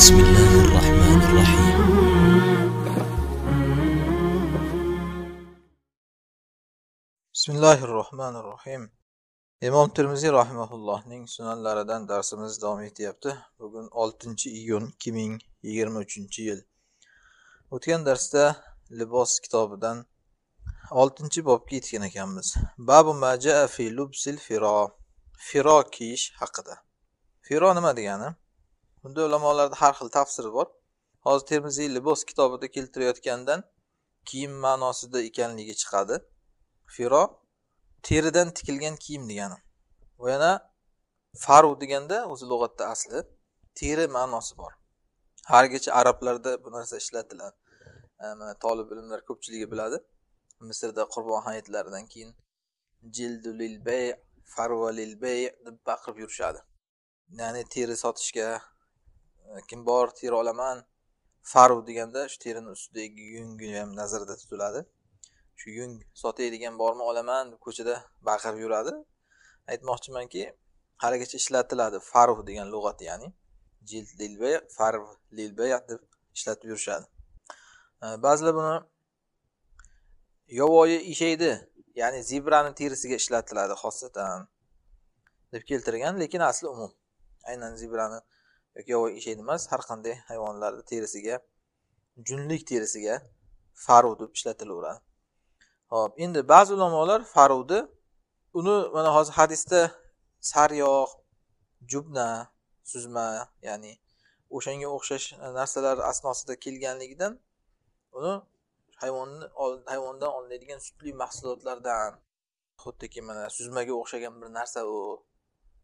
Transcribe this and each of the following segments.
بسم الله الرحمن الرحيم بسم الله الرحمن الرحيم imom termiziy rahmaullohning sunanlaridan darsimiz davom etyapti bugun oltinchi iyun ikki ming yigirma uchinchi yil o'tgan darsda libos kitobidan oltinchi bobga yetgan ekanmiz babu maja fi lubsil firo firo kiyish haqida firo nima degani bunda ulamolarda har xil tafsir bor hozir termiziy libos kitobida keltirayotgandan kiyim ma'nosida ekanligi chiqadi firo teridan tikilgan kiyim degani va yana faru deganda o'zi lug'atda asli teri ma'nosi bor haligacha arablarda bu narsa ishlatiladi mana tolib ilmlar ko'pchiligi biladi misrda qurbon hayitlaridan keyin jildulil bay farvalil bay deb baqirib yurishadi ya'ni teri sotishga kim bor teri olaman faru deganda shu terini ustidagi yungi ham nazarda tutiladi shu yung sotaydigan bormi olaman deb ko'chada baqirib yuradi aytmoqchimanki haligacha ishlatiladi farv degan lug'at ya'ni jild lilbay farv lilbay deb ishlatib yurishadi e, ba'zilar buni yovvoyi eshakni ya'ni zebrani terisiga ishlatiladi xosatan deb keltirgan lekin asli umum aynan zebrani yoki yovvoyi eshak emas har qanday hayvonlarni terisiga junlik terisiga faru deb ishlatilaveradi ho'p endi ba'zi ulamolar faruni uni mana hozir hadisda saryoq jubna suzma ya'ni o'shanga o'xshash narsalar asnosida kelganligidan uni hayvonni hayvondan olinadigan sutli mahsulotlardan xuddiki mana suzmaga o'xshagan bir narsa u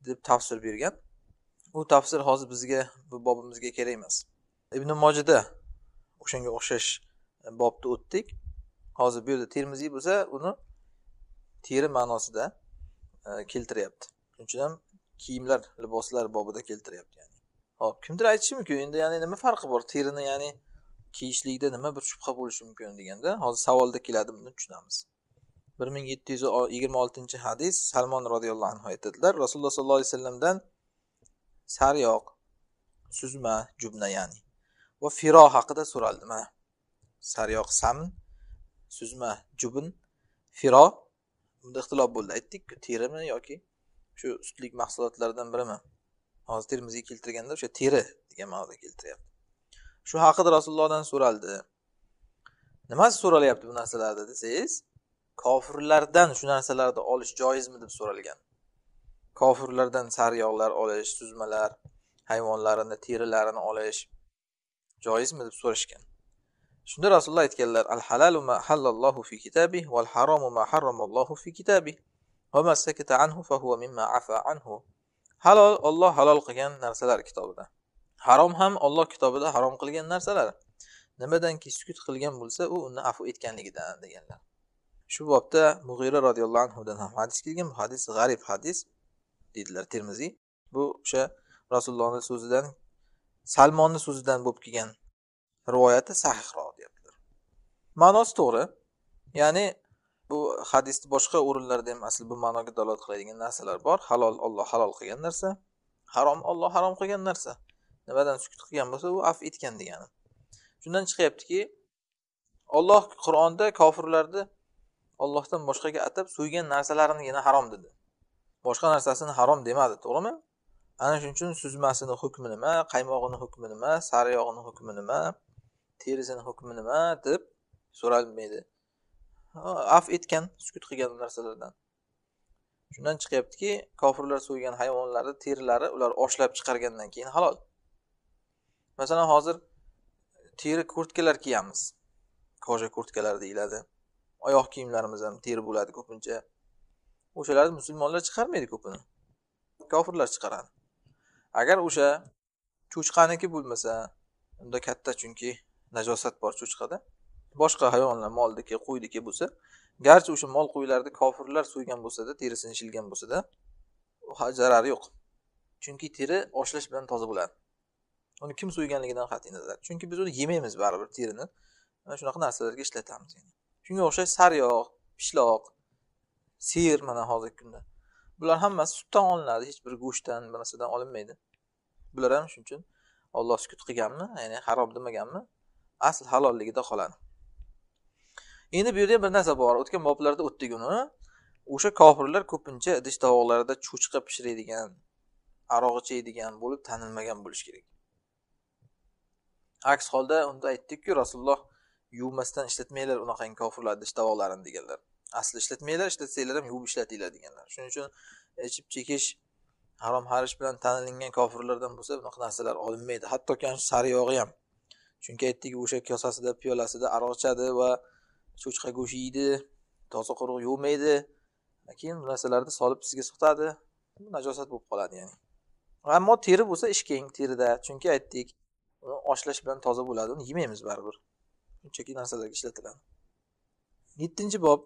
deb tafsir bergan bu tafsir hozir bizga bu bobimizga kerak emas ibn mojida o'shanga o'xshash e, bobni o'tdik hozir bu yerda termiziy bo'lsa uni teri ma'nosida e, keltiryapti shuning uchun ham kiyimlar liboslar bobida keltiryapti ya'ni hop kimdir aytishi mumkin endi ya'ni nima farqi bor terini ya'ni kiyishlikda nima bir shubha bo'lishi mumkin deganda hozir savolda keladi buni tushunamiz bir ming yetti yuz yigirma oltinchi hadis salmon roziyallohu anhu aytadilar rasululloh sollallohu alayhi vasallamdan saryoq suzma jubna ya'ni va firo haqida so'raldi mana saryoq samn suzma jubn firo bunda ixtilof bo'ldi aytdikku terimi yoki shu sutlik mahsulotlardan birimi hozir termizga keltirganda o'sha teri degan ma'noda keltiryapti shu haqida rasulullohdan so'raldi nimasi so'ralyapti bu narsalarni desangiz kofirlardan shu narsalarni olish joizmi deb so'ralgan kofirlardan sariyog'lar olish suzmalar hayvonlarini terilarini olish joizmi deb so'rashgan shunda rasululloh aytganlar al halalu ma halallohu fi kitabi val haromu ma harramallohu fi kitabi ma anhu fa huwa mimma afa anhu halol Alloh halol qilgan narsalar kitobida harom ham Alloh kitobida harom qilgan narsalar nimadanki sukut qilgan bo'lsa u uni afv etganligidan deganlar shu bobda mug'ira roziyallohu anhudan ham hadis kelgan bu hadis g'arib hadis deydilar termiziy bu o'sha rasulullohni so'zidan salmonni so'zidan bo'lib kelgan rivoyati sahihroq deyaptilar ma'nosi to'g'ri ya'ni bu hadisni boshqa o'rinlarda ham asli bu ma'noga dalolat qiladigan narsalar bor halol olloh halol qilgan narsa harom olloh harom qilgan narsa nimadan sukut qilgan bo'lsa u af etgan degani shundan chiqyaptiki olloh qur'onda kofirlarni ollohdan boshqaga atab so'ygan narsalarini yana harom dedi boshqa narsasini harom demadi to'g'rimi ana shuning uchun suzmasini hukmi nima qaymog'ini hukmi nima sariyog'ini hukmi nima terisini hukmi nima deb so'ralmaydi af etgan sukut qilgan narsalardan shundan chiqyaptiki kofirlar so'ygan hayvonlarni terilari ular oshlab chiqargandan keyin halol masalan hozir teri kurtkalar kiyamiz koja kurtkalar deyiladi oyoq kiyimlarimiz ham teri bo'ladi ko'pincha o'shalarni musulmonlar chiqarmaydi ko'pini kofirlar chiqaradi agar o'sha cho'chqaniki bo'lmasa unda katta chunki najosat bor cho'chqada boshqa hayvonlar molniki qo'yniki bo'lsa garchi o'sha mol qo'ylarni kofirlar so'ygan bo'lsada terisini shilgan bo'lsada zarari yo'q chunki teri oshlash bilan toza bo'ladi uni kim so'yganligidan qat'iy nazar chunki biz uni yemaymiz baribir terini mana shunaqa narsalarga ishlatamiz shunga o'xshash sariyog' pishloq sir mana hozirgi kunda bular hammasi sutdan olinadi hech biri go'shtdan bir narsadan olinmaydi bular ham shuning uchun olloh sukut qilganmi ya'ni harom demaganmi asl halolligida qoladi endi bu yerda bir narsa bor o'tgan boblarda o'tdik uni o'sha kofirlar ko'pincha idish tovoqlarida cho'chqa pishiradigan aroq ichadigan bo'lib tanilmagan bo'lishi kerak aks holda unda aytdikku rasululloh yuvmasdan ishlatmanglar unaqangi kofirlar idish davolarni deganlar asli ishlatmanglar ishlatsanglar ham yuvib ishlatinglar deganlar shuning uchun ichib e, chekish harom harish bilan tanilingan kofirlardan bo'lsa bunaqa narsalar olinmaydi hattoki ana shu sari yog'i ham chunki aytdik o'sha kosasida piyolasida aroq ichadi va cho'chqa go'sht yeydi toza quruq yuvmaydi keyin bu narsalarni solib sizga sotadi bu najosat bo'lib qoladi ya'ni ammo teri bo'lsa ish keng terida chunki aytdik uni oshlash bilan toza bo'ladi uni yemaymiz baribir shunchaki narsalarga ishlatiladi yettinchi bob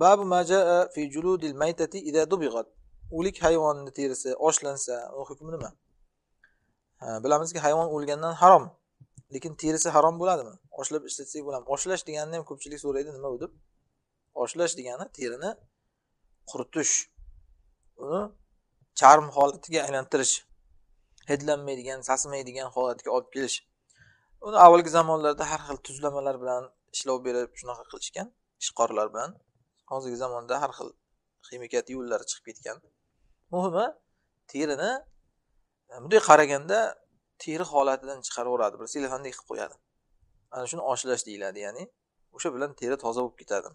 babu majaa fi juludil maytati ida dubighat o'lik hayvonni terisi oshlansa u hukmi nima bilamizki hayvon o'lgandan harom lekin terisi harom bo'ladimi oshlab ishlatsak bo'ladimi oshlash deganini ham ko'pchilik so'raydi nima u deb oshlash degani terini quritish uni charm holatiga aylantirish hidlanmaydigan sasimaydigan holatga olib kelish uni avvalgi zamonlarda har xil tuzlamalar bilan ishlov berib shunaqa qilishgan ishqorlar bilan hozirgi zamonda har xil ximikat yo'llari chiqib ketgan muhimi terini e, bunday qaraganda teri holatidan chiqaraveradi bir sellofandek qilib qo'yadi ana shuni oshlash deyiladi ya'ni o'sha bilan teri toza bo'lib ketadi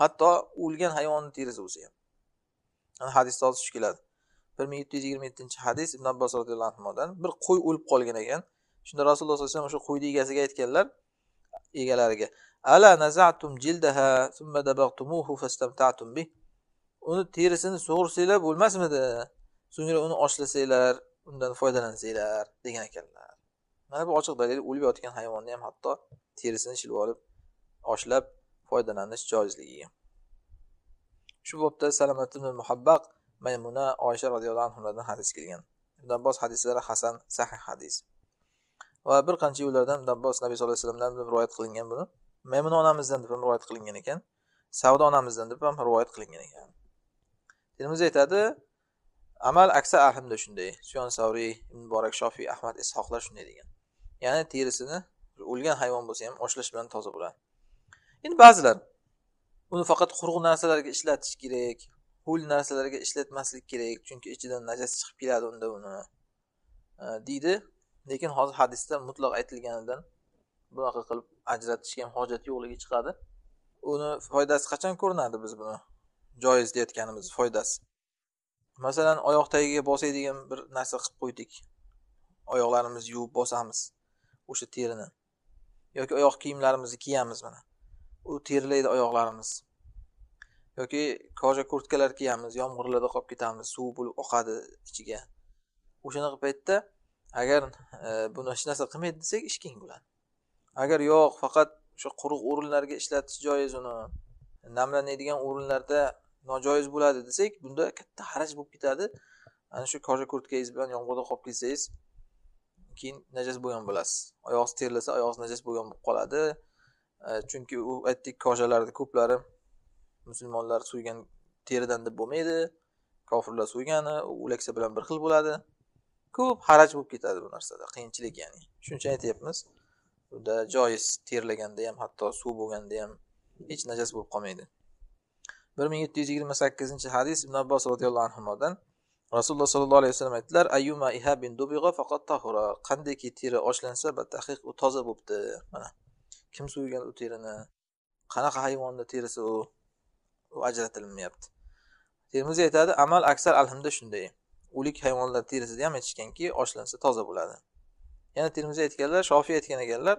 hatto o'lgan hayvonni terisi bo'lsa ham ana hadisda hozir keladi bir ming yetti yuz yigirma yettinchi hadis ibn abbos roziyallohu anhudan bir qo'y o'lib qolgan ekan shunda rasululloh sallallohu alayhi vasallam o'sha qo'yni egasiga aytganlar egalariga ala naza'tum jildaha thumma dabaghtumuhu fastamta'tum bih uni terisini sug'ursanglar bo'lmasmidi so'ngra uni oshlasanglar undan foydalansanglar degan ekanlar mana bu ochiq dalil o'lib yotgan hayvonni ham hatto terisini shilib olib oshlab foydalanish joizligiga shu bobda salomat muhabbaq maymuna oysha roziyallohu anhulardan hadis kelgan ibn abbos hadislari hasan sahih hadis va bir qancha yo'llardan ibn abbos nabiy sallallohu alayhi vasallamdan rivoyat qilingan buni maymuna onamizdan deb ham rivoyat qilingan ekan savdo onamizdan deb ham rivoyat qilingan ekan termiziy aytadi amal aksa ahimda shunday suyon savriy muborak shofiy ahmad ishoqlar shunday degan ya'ni terisini o'lgan hayvon bo'lsa ham oshlash bilan toza bo'ladi endi ba'zilar uni faqat quruq narsalarga ishlatish kerak ho'l narsalarga ishlatmaslik kerak chunki ichidan najos chiqib keladi unda uni e, deydi lekin hozir hadisda mutlaq aytilganidan bunaqa qilib ajratishga ham hojat yo'qligi chiqadi uni foydasi qachon ko'rinadi biz buni joiz deyotganimiz foydasi masalan oyoq tagiga bosaydigan bir narsa qilib qo'ydik oyoqlarimizni yuvib bosamiz o'sha terini yoki oyoq kiyimlarimizni kiyamiz mana u terlaydi oyoqlarimiz yoki koja kurtkalar kiyamiz yomg'irlarda qolib ketamiz suv bo'lib oqadi ichiga o'shanaqa paytda agar e, buni hech narsa qilmaydi desak ish keng bo'ladi agar yo'q faqat o'sha quruq o'rinlarga ishlatish joiz uni namlanadigan o'rinlarda nojoiz bo'ladi desak bunda katta xaraj bo'lib ketadi ana shu koja kurtkangiz bilan yomg'irda qolib ketsangiz keyin najas bo'lgan bo'lasiz oyog'ingiz terlasa oyog'ingiz najas bo'lgan bo'lib qoladi e, chunki u aytdik kojalarni ko'plari musulmonlar so'ygan teridan deb bo'lmaydi kofirlar so'ygani o'laksa bilan bir xil bo'ladi ko'p xaraj bo'lib ketadi bu narsada qiyinchilik ya'ni shuning uchun aytyapmiz uda joiz terlaganda ham, hatto suv bo'lganda ham hech najas bo'lib qolmaydi. 1728-hadis Ibn Abbos roziyallohu anhudan Rasululloh sollallohu alayhi vasallam aytdilar: "Ayyuma ihabin faqat tahura." Qandayki teri ochlansa, batahqiq u toza bo'libdi. Mana kim so'ygan u terini? Qanaqa hayvonning terisi u? U ajratilmayapti. Termiziy aytadi: "Amal aksar alhamda shunday." O'lik hayvonlar terisida ham aytishganki, ochlansa toza bo'ladi. yana termiziy aytganlar shofiy aytgan ekanlar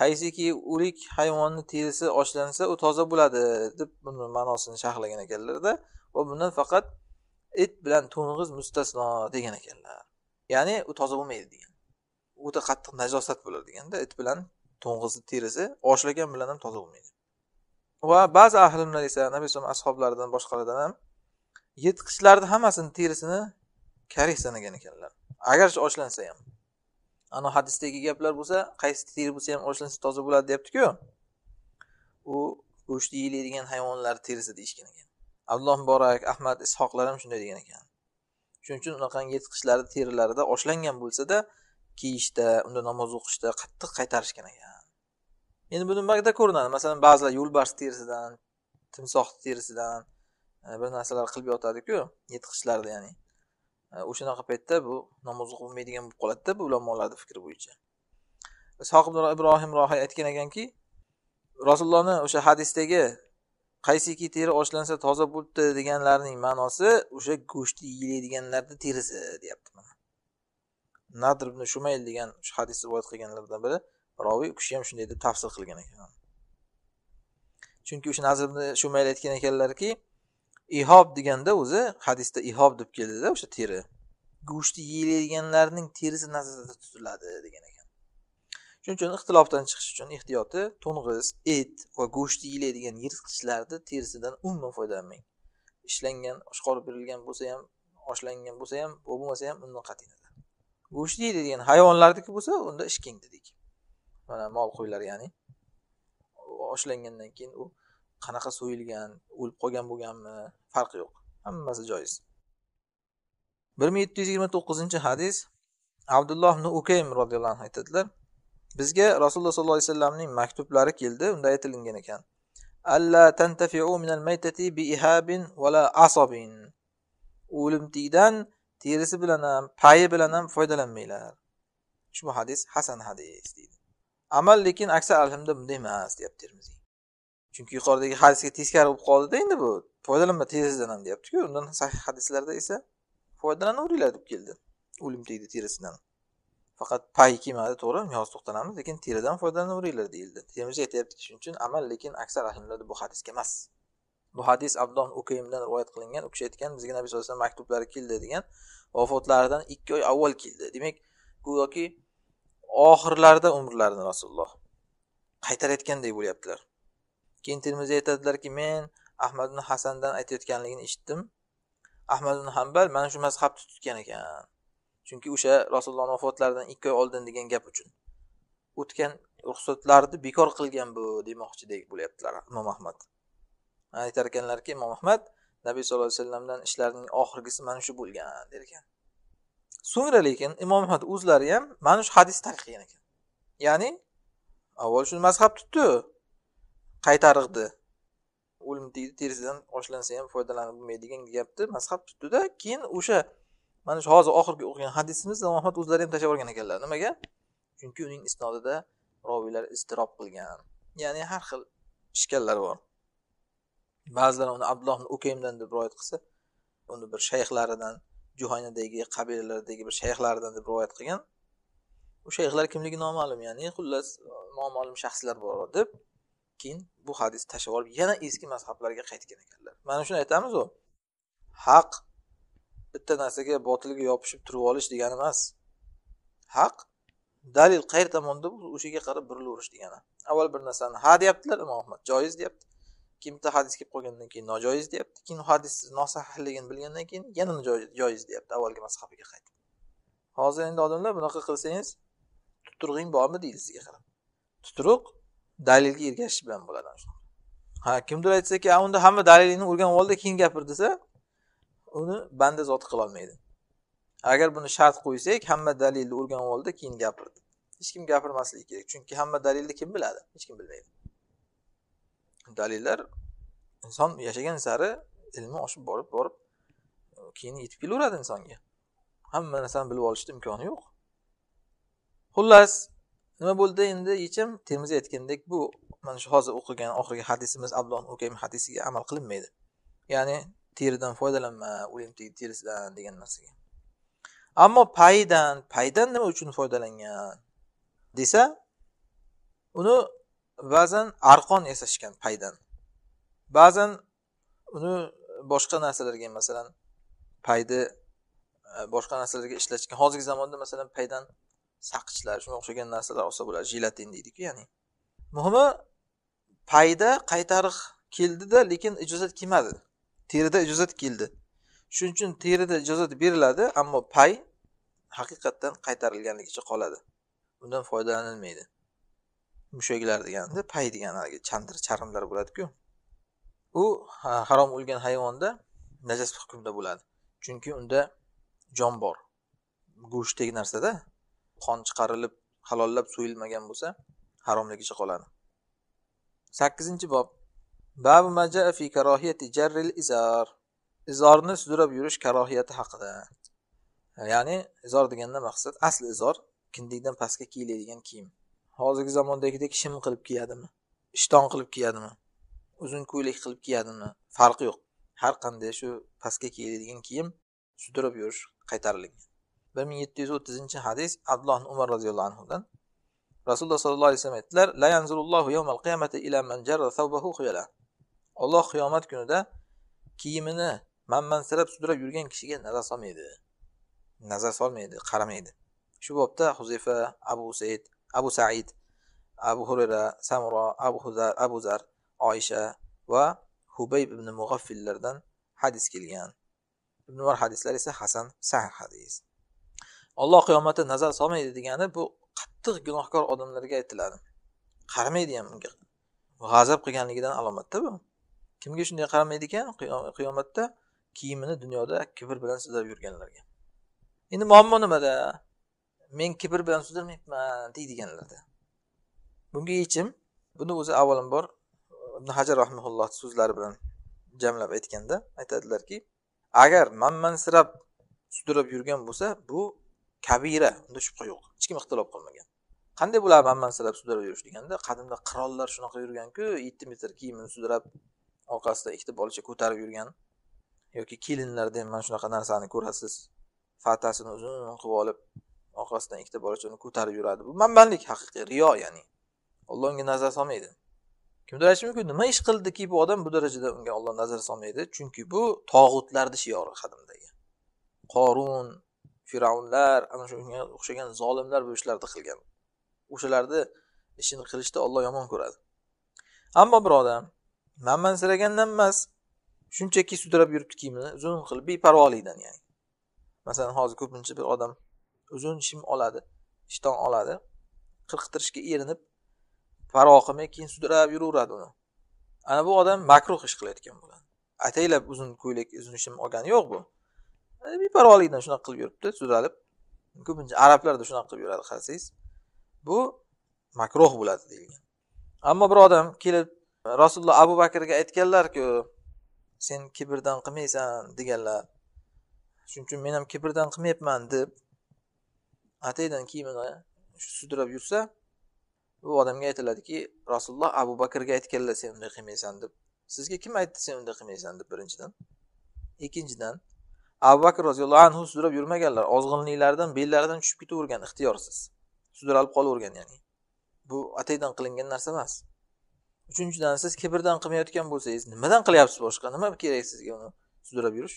qaysiki o'lik hayvonni terisi ochlansa u toza bo'ladi deb buni ma'nosini sharhlagan ekanlarda va bundan faqat it bilan to'ng'iz mustasno degan ekanlar ya'ni u toza bo'lmaydi degan o'ta qattiq najosat bo'ladi deganda it bilan to'ng'izni terisi oshlagan bilan ham toza bo'lmaydi va ba'zi ahlimlar esa nabiy alayhisalom ashoblaridan boshqalardan ham yirtqichlarni hammasini terisini karih sanagan ekanlar agarchi ochlansa ham ana hadisdagi gaplar bo'lsa qaysi teri bo'lsa ham oshlansa toza bo'ladi deyaptiku u go'shtni yeyiladigan hayvonlar terisi deyishgan ekan abdulloh muborak ahmad ishoqlar ham shunday degan ekan shuning uchun unaqangi yirtqichlarni terilarida oshlangan bo'lsada kiyishda unda namoz o'qishda qattiq qaytarishgan ekan endi bu nimaga ko'rinadi masalan ba'zilar yo'lbars terisidan timsoh terisidan e, bir narsalar qilib yotadiku yirtqichlarni ya'ni Э, o'shanaqa paytda bu namoz bo'lmaydigan bo'lib qoladida bu ulamolarni fikri bo'yicha ishoq ibrohim rohiy aytgan ekanki rasulullohni o'sha hadisdagi qaysiki teri ochlansa toza bo'libdi deganlarining ma'nosi o'sha go'shtni yeyiladiganlarni terisi deyapti mana nadr ibn shumayl degan shu hadis rivoyat qilganlardan biri roviy u kishi ham shunday deb tafsir qilgan ekan chunki o'sha nazr ibn shumayl aytgan ekanlarki ihob deganda o'zi hadisda ihob deb keldida o'sha teri go'shtni yeyiladiganlarning terisi nazarda tutiladi degan ekan shuning uchun ixtilofdan chiqish uchun ehtiyoti to'ng'iz et va go'shtni yeyiladigan yirtqichlarni terisidan umuman foydalanmang ishlangan oshqorib berilgan bo'lsa ham oshlangan bo'lsa ham bo'lmasa ham undan qat'iy nazar go'shtni yeydigan hayvonlarniki bo'lsa unda ishking dedik mana mol qo'ylar ya'ni oshlangandan keyin u qanaqa so'yilgan o'lib qolgan bo'lganmi farqi yo'q hammasi joiz bir ming yetti yuz yigirma to'qqizinchi hadis abdulloh ibn ukaym roziyallohu anhu aytadilar bizga rasululloh sollallohu alayhi vasallamning maktublari keldi unda aytilingan ekan alla tantafiu minal maytati bi ihabin vala asabin o'limtikdan terisi bilan ham payi bilan ham foydalanmanglar ushbu hadis hasan hadis deydi amal lekin aksar alhamda bunday emas deyapti termiziy chunki yuqoridagi hadisga teskari bo'lib qoldida endi bu foydalanma terisidan ham deyaptiku undan sahih hadislarda esa foydalanaveringlar deb keldi o'lim tegdi terisidan faqat pay kelmadi to'g'ri yoz to'xtalamiz lekin teridan foydalanaveringlar deyildi termiziy aytyaptiki shuning uchun amal lekin aksar ahlimlarda bu hadisga emas bu hadis abdon ukaimdan rivoyat qilingan u kishi aytgan bizga nabiy sallallohu alayhi vasallam maktublari keldi degan vafotlaridan ikki oy avval keldi demak go'yoki oxirlarida umrlarini rasululloh qaytarayotganday bo'lyaptilar keyin termiziy aytadilarki men ahmad ibn hasandan aytayotganligini eshitdim ahmad ibn hambal mana shu mazhabni tutgan ekan chunki o'sha rasulullohni vafotlaridan ikki oy oldin degan gap uchun o'tgan ruxsatlarni bekor qilgan bu demoqchidek bo'lyaptilar imom ahmad aytar ekanlarki imom ahmad nabiy sallallohu alayhi vasallamdan ishlarning oxirgisi mana shu bo'lgan der ekan so'ngra lekin imom ahmad o'zlari ham mana shu hadisni tark ekan ya'ni avval shuni mazhab tutdi qaytarig'di o'lim tegdi terisidan oshlansa ham foydalanib bo'lmaydigan gapni mazhab tutdida keyin o'sha mana shu hozir oxirgi o'qigan hadisimiz muhammad o'zlari ham tashlab yuborgan ekanlar nimaga chunki uning isnodida roviylar iztirob qilgan ya'ni har xil ishkallar bor ba'zilar uni abdulloh ukaymdan deb rivoyat qilsa uni bir shayxlaridan juhaynadagi qabilalardagi bir shayxlaridan deb rivoyat qilgan u shayxlar kimligi noma'lum ya'ni xullas noma'lum shaxslar bor deb keyin bu hadisni tashlab olib yana eski mazhablarga qaytgan ekanlar mana shuni aytamizu haq bitta narsaga botilga yopishib turib olish degani emas haq dalil qayer tomonda o'shaga qarab burilaverish degani avval bir narsani ha deyaptilar imom ahmad joiz deyapti keyin bitta hadis kelib qolgandan keyin nojoiz deyapti keyin hadis nosahihligini bilgandan keyin yana joiz deyapti avvalgi mazhabiga qaytib hozir endi odamlar bunaqa qilsangiz tutturg'ing bormi deydi sizga qarab tuturuq dalilga ergashish bilan bo'ladi ha kimdir aytsaki unda hamma dalilingni o'rganib oldi keyin gapir desa uni banda zoti qilolmaydi agar buni shart qo'ysak hamma dalilni o'rganib oldi keyin gapir hech kim gapirmasligi kerak chunki hamma dalilni kim biladi hech kim bilmaydi dalillar inson yashagan sari ilmi oshib borib borib keyin yetib kelaveradi insonga hamma narsani bilib olishni imkoni yo'q xullas nima bo'ldi endi yechim termiziy aytgandek bu mana shu hozir o'qigan oxirgi hadisimiz abdulloh ukaym hadisiga amal qilinmaydi ya'ni teridan foydalanma o'lim terisidan degan narsaga ammo paydan paydan nima uchun foydalangan desa uni ba'zan arqon yasashgan paydan ba'zan uni boshqa narsalarga masalan payni e, boshqa narsalarga ishlatishgan hozirgi zamonda masalan paydan saqichlar shunga o'xshagan narsalar olsa bo'ladi jilatin deydiku ya'ni muhimi payda qaytariq keldida lekin ijozat kelmadi terida ijozat keldi shuning uchun terida ijozat beriladi ammo pay haqiqatdan qaytarilganligicha qoladi undan foydalanilmaydi mushaklar deganda pay degan haligi chandir charmlar bo'ladiku u harom o'lgan hayvonda najas hukmda bo'ladi chunki unda jon bor go'shtdek narsada qon chiqarilib halollab so'yilmagan bo'lsa haromligicha qoladi sakkizinchi bob babu majaa fi karohiyati jarril izor izorni sudrab yurish karohiyati haqida ya'ni izor deganda maqsad asli izor kindikdan pastga kiyiladigan kiyim hozirgi zamondagidek shim qilib kiyadimi ishton qilib kiyadimi uzun ko'ylak qilib kiyadimi farqi yo'q har qanday shu pastga kiyiladigan kiyim sudrab yurish qaytarilgan bir ming yetti yuz o'ttizinchi hadis abdulloh umar roziyallohu anhudan rasululloh sollallohu alayhi vasallam aytdilar la yawmal qiyamati ila man jarra thawbahu khuyala Alloh qiyomat kunida kiyimini manmansirab sudrab yurgan kishiga nazar solmaydi nazar solmaydi qaramaydi shu bobda huzayfa abu said abu said abu hurayra samuro abu huzar abu zar oisha va hubayb ibn mug'affillardan hadis kelgan ibn umar hadislar esa hasan sahih hadis olloh qiyomatda nazar solmaydi degani bu qattiq gunohkor odamlarga aytiladi qaramaydi ham unga g'azab qilganligidan alomatda bu kimga shunday qaramaydi ekan qiyomatda kiyimini dunyoda kibr bilan sizlab yurganlarga endi muammo nimada men kibr bilan suzdirmayapman deydiganlarda bunga yechim buni o'zi avvalambor ibn hajar rahmaulloh so'zlari bilan jamlab aytganda aytadilarki agar manmansirab sudrab yurgan bo'lsa bu kabira unda shubha yo'q hech kim ixtilof qilmagan qanday bular manmansirab sudrab yurish deganda qadimda qirollar shunaqa yurganku yetti metr kiyimini sudrab orqasida ikkita bolacha ko'tarib yurgan yoki kelinlarda ham mana shunaqa narsani ko'rasiz fatasini uzun qilib olib orqasidan ikkita bolacha uni ko'tarib yuradi bu manmanlik haqiqiy riyo ya'ni olloh unga nazar solmaydi kimdir aytishi mumkin nima ish qildiki bu odam bu darajada unga olloh nazar solmaydi chunki bu tog'utlarni shiori qadimdagi qorun firavnlar ana shunga o'xshagan zolimlar bu ishlarni qilgan o'shalarni ishini qilishni olloh yomon ko'radi ammo birodar manmansiragandan emas shunchaki sudrab yuribdi kiyimini uzun qilib beparvolikdan ya'ni masalan hozir ko'pincha bir odam uzun shim oladi ishton oladi qirqtirishga erinib parvo qilmay keyin sudrab yuraveradi uni ana bu odam makruh ish qilayotgan bo'ladi ataylab uzun ko'ylak uzun shim olgani yo'q bu beparvolikdan shunaqa qilib yuribdi tuzalib ko'pincha arablarda shunaqa qilib yuradi qarasangiz bu makruh bo'ladi deyilgan ammo bir odam kelib rasululloh abu bakrga aytganlarku sen kibrdan qilmaysan deganlar shuning uchun men ham kibrdan qilmayapman deb ataydan kiyimini sudrab yursa bu odamga aytiladiki rasululloh abu bakrga aytganlar sen unday qilmaysan deb sizga kim aytdi sen unday qilmaysan deb birinchidan ikkinchidan abu bakr roziyallohu anhu sudrab yurmaganlar ozg'inliklaridan bellaridan tushib ketavergan ixtiyorsiz sudralib qolavergan ya'ni bu ataydan qilingan narsa emas uchinchidan siz kibrdan qilmayotgan bo'lsangiz nimadan qilyapsiz boshqa nima kerak sizga uni sudrab yurish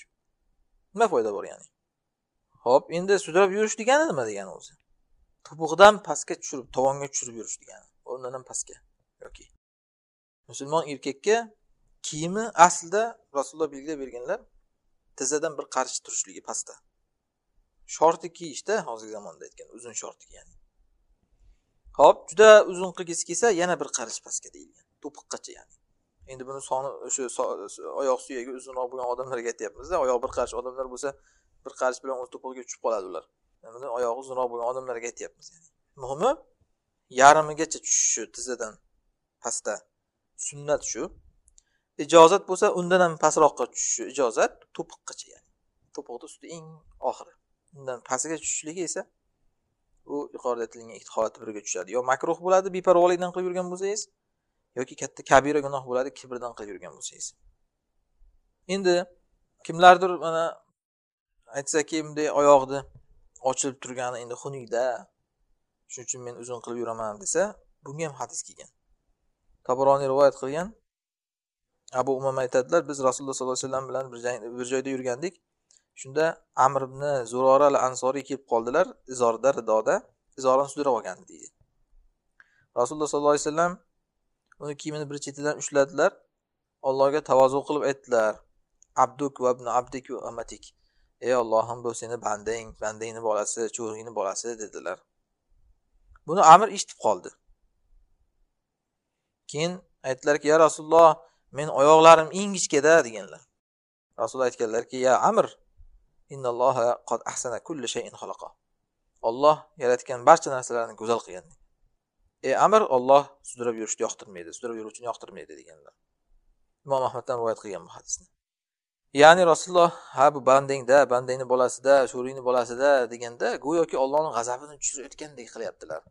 nima foyda bor ya'ni ho'p endi sudrab yurish degani nima degani o'zi to'pig'idan pastga tushirib tovonga tushirib yurish degani o'rnidan ham pastga yoki musulmon erkakka kiyimi aslida rasululloh belgilab berganlar tizzadan bir qarshi turishligi pastda shorti kiyishda işte, hozirgi zamonda aytgan uzun shorti ya'ni ho'p juda uzun qilgisi kelsa yana bir qarich pastga deyilgan to'piqqacha ya'ni endi buni soni o'sha oyoq suyagi uzunroq bo'lgan odamlarga aytyapmizda oyoq bir qarich odamlar bo'lsa bir qarich bilan o'z to'pig'iga tushib qoladi ular buni oyog'i uzunroq bo'lgan odamlarga aytyapmiz ya'ni muhimi yarmigacha tushishi tizzadan pastda sunnat shu ijozat bo'lsa undan ham pastroqqa tushishi ijozat to'piqqacha ya'ni to'piqni usti eng oxiri undan pastiga tushishligi esa u yuqorida aytilgan ikki holat biriga tushadi yo makruh bo'ladi beparvolikdan qilib yurgan bo'lsangiz yoki katta kabira gunoh bo'ladi kibrdan qilib yurgan bo'lsangiz endi kimlardir mana aytsaki bunday oyoqni ochilib turgani endi xunukda shuning uchun men uzun qilib yuraman desa bunga ham hadis kelgan taboroniy rivoyat qilgan abu umama aytadilar biz rasululloh sollallohu alayhi vasallam bilan bir, jang, bir joyda yurgandik shunda amr ibn zurora al ansoriy kelib qoldilar izorda ridoda izorini sudrab olgan deydi rasululloh sollallohu alayhi vasallam uni kiyimini bir chetidan ushladilar allohga tavozu qilib aytdilar abduk va ibn abdik va amatik ey ollohim bu seni bandang bandangni bolasi cho'ringni bolasi dedilar buni amir eshitib qoldi keyin aytdilarki ya rasululloh men oyoqlarim ingichkada deganlar rasul aytganlarki ya amir innalloha qad ahsana kulli shayin xalaqa olloh yaratgan barcha narsalarni go'zal qilgan ey amir olloh sudrab yurishni yoqtirmaydi sudrab yuruvchini yoqtirmaydi deganlar imom ahmaddan rivoyat qilgan bu hadisni ya'ni rasululloh ha bu bandangda bandangni bolasida sho'ringni bolasida deganda go'yoki ollohni g'azabini tushirayotgandek qilyaptilar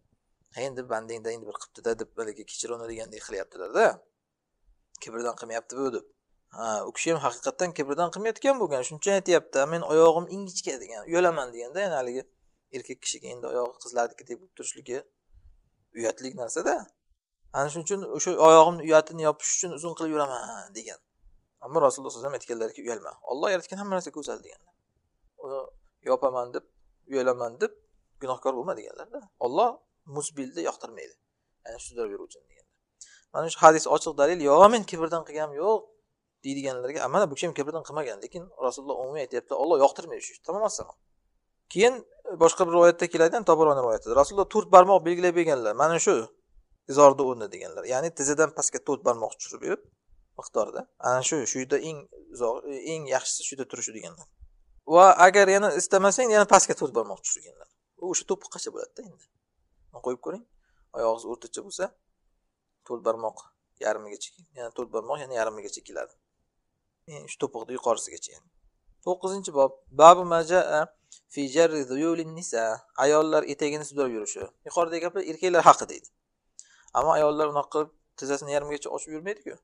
ha endi bandangda endi bir qilibdida deb haligi kechir uni degandek qilyaptilarda kibrdan qilmayapti bu deb ha u kishi ham haqiqatdan kibrdan qilmayotgan bo'lgan shuning uchun aytyapti men oyog'im ingichka degan uyalaman deganda yana haligi erkak kishiga endi oyog'i qizlarnikidek bo'lib turishligi uyatli narsada ana shuning uchun o'sha oyog'imni uyatini yopish uchun uzun qilib yuraman degan ammo rasululloh alayhi vasallam aytganlarki uyalma olloh yaratgan hamma narsa go'zal deganlar uni yopaman deb uyalaman deb gunohkor bo'lma deganlarda olloh musbilni yoqtirmaydi ya'ni shu beruvchi mana shu hadis ochiq dalil yo'q men kibrdan qilganim yo'q deydiganlarga mana bu kishi ham kibrdan qilmagan lekin rasululloh umumiy aytyapti olloh yoqtirmaydi shu tamom assalom keyin e, boshqa bir rivoyatda keladi tobaroni rivoyatida rasululloh to'rt barmoq belgilab berganlar mana shu izorni o'rni deganlar ya'ni tizzadan pastga to'rt barmoq tushirib berib miqdorda ana shu shu yerda eng eng yaxshisi shu yerda turishi deganlar va agar yana istamasang yana pastga to'rt barmoq tushirganlar u o'sha to'piqqacha bo'ladida endi qo'yib ko'ring oyog'ingiz o'rtacha bo'lsa to'rt barmoq yarmigacha ya'ni to'rt barmoq yana yarmigacha keladi ya'ni uch to'piqni yuqorisigacha ya'ni to'qqizinchi bob babu majaa fi jarri zuyulin nisa ayollar etagini sudrab yurishi yuqoridagi gaplar erkaklar haqi deydi ammo ayollar unaqa qilib tizzasini yarmigacha ochib yurmaydiku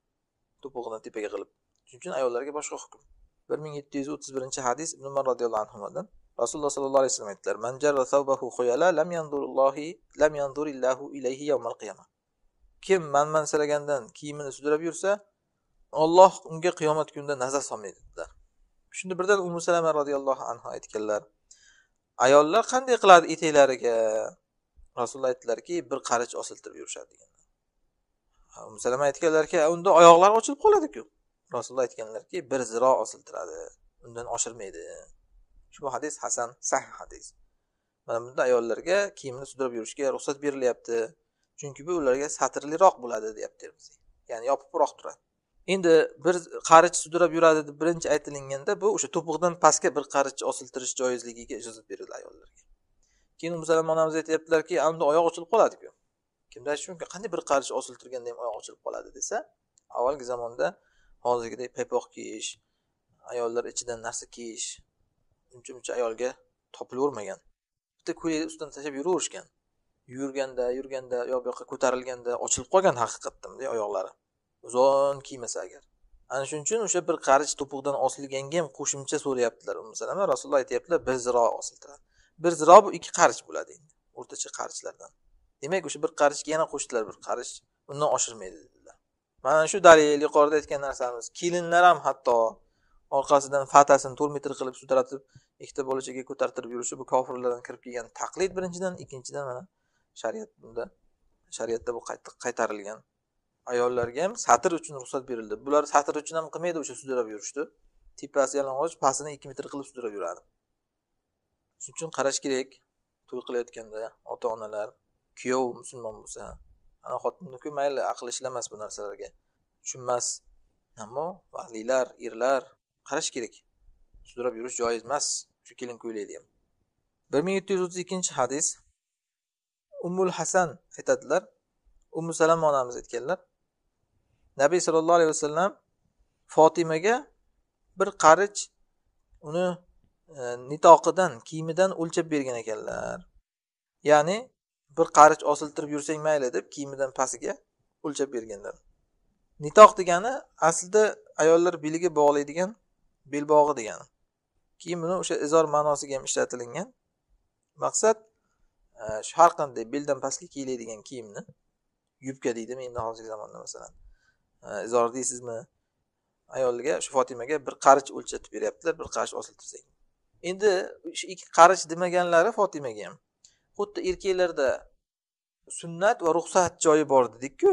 to'pig'idan tepaga qilib shuning uchun ayollarga boshqa hukm bir ming yetti yuz o'ttiz birinchi hadis ibn umar roziyallohu anhudan rasululloh sollallohu alayhi vasallam aytdilar man jarra lam lam ilayhi yawmal qiyamah kim manmansiragandan kiyimini sudrab yursa olloh unga qiyomat kunida nazar solmaydi dedilar shunda birdan umu salama roziyallohu anhu aytganlar ayollar qanday qiladi etaklariga rasululloh aytdilarki bir qarich osiltirib yurishadi deganlar umu salama aytganlarki unda oyoqlari ochilib qoladiku rasululloh aytganlarki bir ziro osiltiradi undan oshirmaydi ushbu hadis hasan sahih hadis mana bunda ayollarga kiyimini sudrab yurishga ruxsat berilyapti chunki bu ularga satrliroq bo'ladi deyapti termiziy ya'ni yopiqroq turadi endi bir qarich sudrab yuradi deb birinchi aytilinganda bu o'sha to'piqdan pastga bir qarich osiltirish joizligiga ijozat berildi ayollarga keyin musalamon onamiz aytyaptilarki unda oyoq ochilib qoladiku aytishi chunki qanday bir qarich osiltirganda ham oyoq ochilib qoladi desa avvalgi zamonda hozirgidek paypoq kiyish ayollar ichidan narsa kiyish uncha muncha ayolga topilavermagan bitta ko'ylakni ustidan tashlab yuraverishgan yurganda yurganda u yoqqa ko'tarilganda ochilib qolgan bunday oyoqlari uzun kiymasa agar ana shuning uchun o'sha bir qarich to'piqdan osilganga ham qo'shimcha so'rayaptilar masalan rasululloh aytyaptilar bir ziro osiltiradi bir ziro bu ikki qarich bo'ladi endi o'rtacha qarichlardan demak o'sha bir qarichga yana qo'shdilar bir qarich undan oshirmaydi dedilar mana shu dalil yuqorida aytgan narsamiz kelinlar ham hatto orqasidan fatasini to'rt metr qilib sudratib ikkita bolachaga ko'tartirib yurishi bu kofirlardan kirib kelgan taqlid birinchidan ikkinchidan mana shariatda shariatda bu qaytarilgan ayollarga ham satr uchun ruxsat berildi bular satr uchun ham qilmaydi o'sha sudrab yurishni tepasi yalang'och pastini ikki metr qilib sudrab yuradi shuning uchun qarash kerak to'y qilayotganda ota onalar kuyov musulmon bo'lsa ana xotinniku mayli aqli ishlamas bu narsalarga tushunmas ammo valiylar erlar qarash kerak sudrab yurish joiz emas shu kelin ko'ylakda ham bir ming yetti yuz o'ttiz ikkinchi hadis umul hasan aytadilar ummu salama onamiz aytganlar nabiy sollallohu alayhi vasallam fotimaga bir qarich uni e, nitoqidan kiyimidan o'lchab bergan ekanlar ya'ni bir qarich osiltirib yursang mayli deb kiyimidan pastiga o'lchab berganlar nitoq degani aslida ayollar beliga bog'laydigan belbog'i degani keyin buni o'sha izor ma'nosiga ham ishlatilingan maqsad har qanday beldan pastga kiyiladigan kiyimni yubka deydimi endi hozirgi zamonda masalan izor deysizmi ayolga shu fotimaga bir qarich o'lchatib beryaptilar bir qarich osiltirsak endi shu ikki qarich demaganlari fotimaga ham xuddi erkaklarda sunnat va ruxsat joyi bor dedikku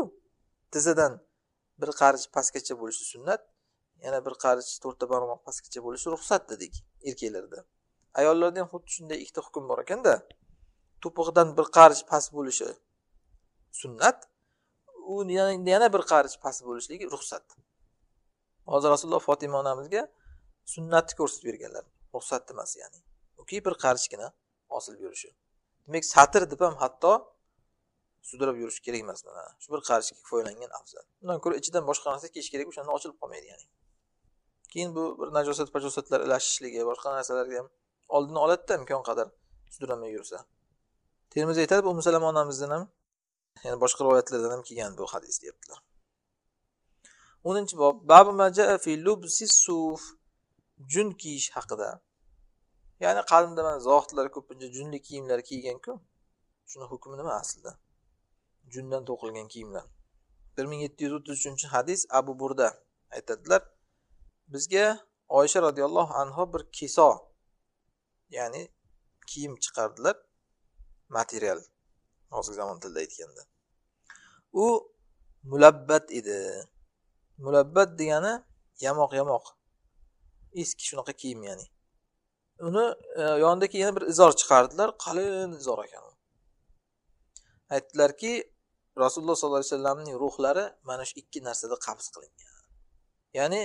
tizzadan bir qarich pastgacha bo'lishi sunnat yana bir qarich to'rtta barmoq pastgacha bo'lishi ruxsat dedik erkaklarda ayollarda ham xuddi shunday ikkita hukm bor ekanda to'pig'idan bir qarich past bo'lishi sunnat u yana bir qarich past bo'lishligi ruxsat hozir rasululloh fotima onamizga sunnatni ko'rsatib berganlar ruxsat emas ya'ni uki bir qarichgina osilib yurishi demak satr deb ham hatto sudrab yurish kerak emas mana shu bir qarichga kifoyalangan afzal undan ko'ra ichidan boshqa narsa kiyish kerak o'shanda ochilib qolmaydi ya'ni keyin bu bir najosat pajosatlar ilashishligi boshqa narsalarga ham oldini oladida imkon qadar sudramay yursa termiz aytadi bu umi salama onamizdan ham ya'ni boshqa rivoyatlardan ham kelgan bu hadis deyaptilar o'ninchi bob babu maja fi lubsi suf jun kiyish haqida ya'ni qadimda mana zohidlar ko'pincha junli kiyimlar kiyganku shuni hukmi nima aslida jundan to'qilgan kiyimlar bir ming yetti yuz o'ttiz uchinchi hadis abu burda aytadilar bizga oysha roziyallohu anhu bir kiso ya'ni kiyim chiqardilar material hozirgi zamon tilida aytganda u mulabbat edi mulabbat degani yamoq yamoq eski shunaqa kiyim ya'ni uni e, yonidagi yana bir izor chiqardilar qalin izor ekan aytdilarki rasululloh sollallohu alayhi vasallamning ruhlari mana shu ikki narsada qabz qilingan ya'ni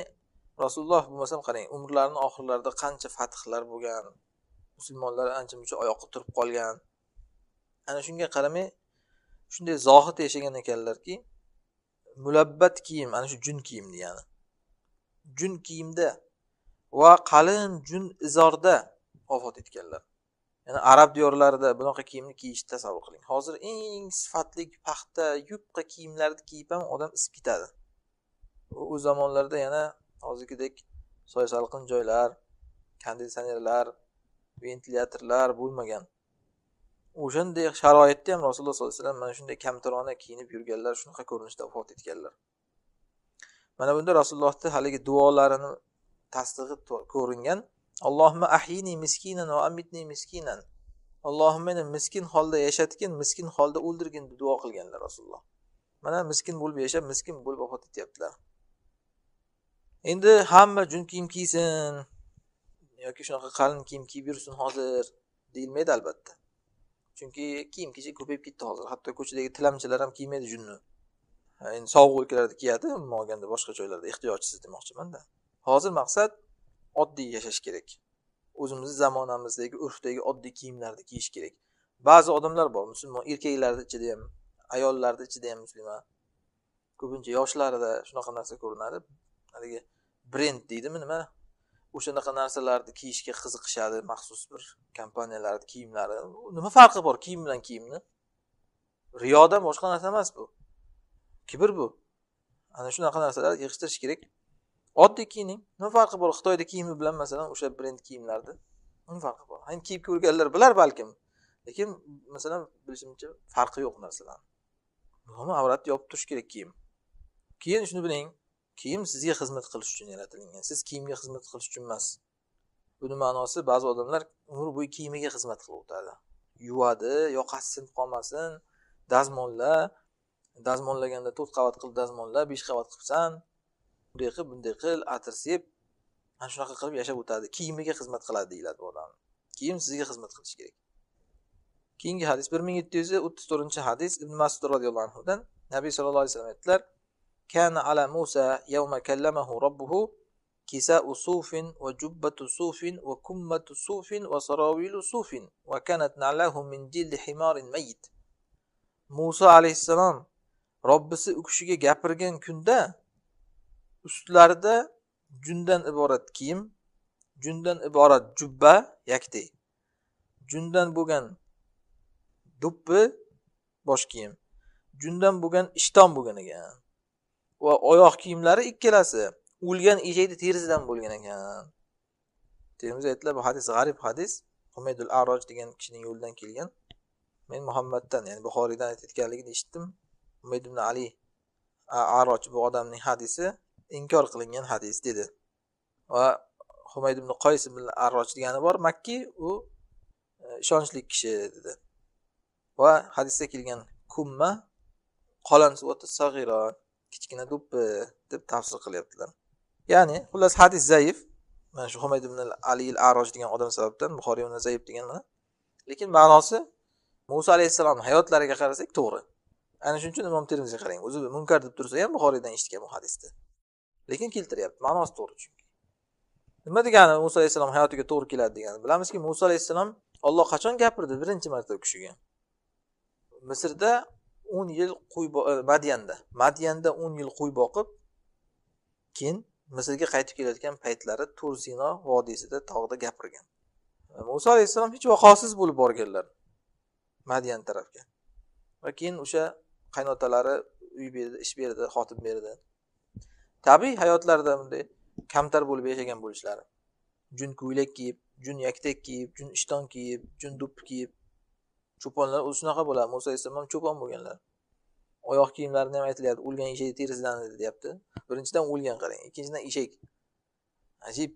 rasululloh bo'lmasam qarang umrlarini oxirlarida qancha fathlar bo'lgan musulmonlar ancha muncha oyoqqa turib qolgan ana shunga qaramay shunday zohid yashagan ekanlarki mulabbat kiyim ana shu jun kiyim degani jun kiyimda va qalin jun izorda vafot etganlar ya'ni arab diyorlarida bunaqa kiyimni kiyishni tasavvur qiling hozir eng sifatli paxta yupqa kiyimlarni kiyib ham odam isib ketadi u zamonlarda yana hozirgidek soy salqin joylar konditsionerlar ventilyatorlar bo'lmagan o'shanday sharoitda ham rasululloh sollallohu alayhi vasallam mana shunday kamtarona kiyinib yurganlar shunaqa ko'rinishda vafot etganlar mana bunda rasulullohni haligi duolarini tasdig'i ko'ringan allohma miskinan va amitni miskinan allohim meni miskin holda yashatgin miskin holda o'ldirgin deb duo qilganlar rasululloh mana miskin bo'lib yashab miskin bo'lib vafot etyaptilar endi hamma jun kiyim kiysin yoki shunaqa qalin kiyim kiyib yursin hozir deyilmaydi albatta chunki kiyim kechak ko'payib ketdi hozir hatto ko'chadagi tilamchilar ham kiymaydi junni endi sovuq o'lkalarda kiyadi umuman olganda boshqa joylarda ehtiyojsiz demoqchimanda hozir maqsad oddiy yashash kerak o'zimizni zamonamizdagi urfdagi oddiy kiyimlarni kiyish kerak ba'zi odamlar bor musulmon erkaklarni ichida ham ayollarni ichida ham musulmon ko'pincha yoshlarida shunaqa narsa ko'rinadi haligi brend deydimi nima o'shanaqa narsalarni kiyishga qiziqishadi maxsus bir kompaniyalarni kiyimlari nima farqi bor kiyim bilan kiyimni riyodan boshqa narsa emas bu kibr bu ana shunaqa narsalar yig'ishtirish kerak oddiy kiyining nima farqi bor xitoyda kiyimi bilan masalan o'sha brend kiyimlarni nima farqi bor ham kiyib ko'rganlar bilar balkim lekin masalan bilishimcha farqi yo'q narsalarni muhimi avratni yopib turish kerak kiyim keyin shuni biling kiyim sizga xizmat qilish uchun yaratilgan siz kiyimga xizmat qilish uchun emas buni ma'nosi ba'zi odamlar umr bo'yi kiyimiga xizmat qilib o'tadi yuvadi yoqasi sinib qolmasin dazmolla dazmollaganda to'rt qavat qilib dazmolla besh qavat qilibsan bunday qil bunday qil atir sep ana shunaqa qilib yashab o'tadi kiyimiga xizmat qiladi deyiladi bu odam kiyim sizga xizmat qilishi kerak keyingi hadis bir ming yetti yuz o'ttiz to'rtinchi hadis ibn masud roziyallohu anhudan nabiy sallallohu alayhi vasallam aytdilar كان على موسى يوم كلمه ربه كساء صوف وجبة صوف وكمة صوف وسراويل صوف وكانت نعلاه من جلد حمار ميت muso alayhissalom robbisi u kishiga gapirgan kunda ustlarida jundan iborat kiyim jundan iborat jubba yakdek jundan bo'lgan do'ppi bosh kiyim jundan bo'lgan ishton bo'lgan ekan va oyoq kiyimlari ikkalasi o'lgan eshakni terisidan bo'lgan ekan termiz aytdilar bu hadis g'arib hadis umaydul aroj degan kishining yo'lidan kelgan men muhammaddan ya'ni buxoriydan aytayotganligini eshitdim umayd ibn ali aroj bu odamning hadisi inkor qilingan hadis dedi va humayd ibn qoys ibn arroj degani bor makki u e, ishonchli kishi dedi va hadisda kelgan kumma qolan kichkina do'ppi deb tafsir qilyaptilar ya'ni xullas hadis zaif mana shu humayd ibn ali al aroj degan odam sababdan buxoriy uni zaif degan mana lekin ma'nosi muso alayhissalomni hayotlariga qarasak to'g'ri ana shuning uchun imom termiziy qarang o'zi munkar deb tursa ham buxoriydan eshitgan bu hadisni lekin keltiryapti ma'nosi to'g'ri chunki nima degani muso alayhissalom hayotiga to'g'ri keladi degani bilamizki muso alayhissalom olloh qachon gapirdi birinchi marta u kishiga misrda o'n yil qo'y e, madyanda madyanda o'n yil qo'y boqib keyin misrga qaytib kelayotgan paytlari turzino sino vodiysida tog'da gapirgan e, muso alayhissalom hech vaqosiz bo'lib borganlar madyan tarafga va keyin o'sha qaynotalari uy berdi ish berdi xotin berdi tabiiy hayotlarida bunday kamtar bo'lib yashagan bo'lishlari jun ko'ylak kiyib jun yaktak kiyib jun ishton kiyib jun do'ppi kiyib cho'ponlar o'zi shunaqa bo'ladi muso alayhissalom ham cho'pon bo'lganlar oyoq kiyimlarini ham aytilyapti o'lgan eshak terisidan deyapti birinchidan o'lgan qarang ikkinchidan eshak ajib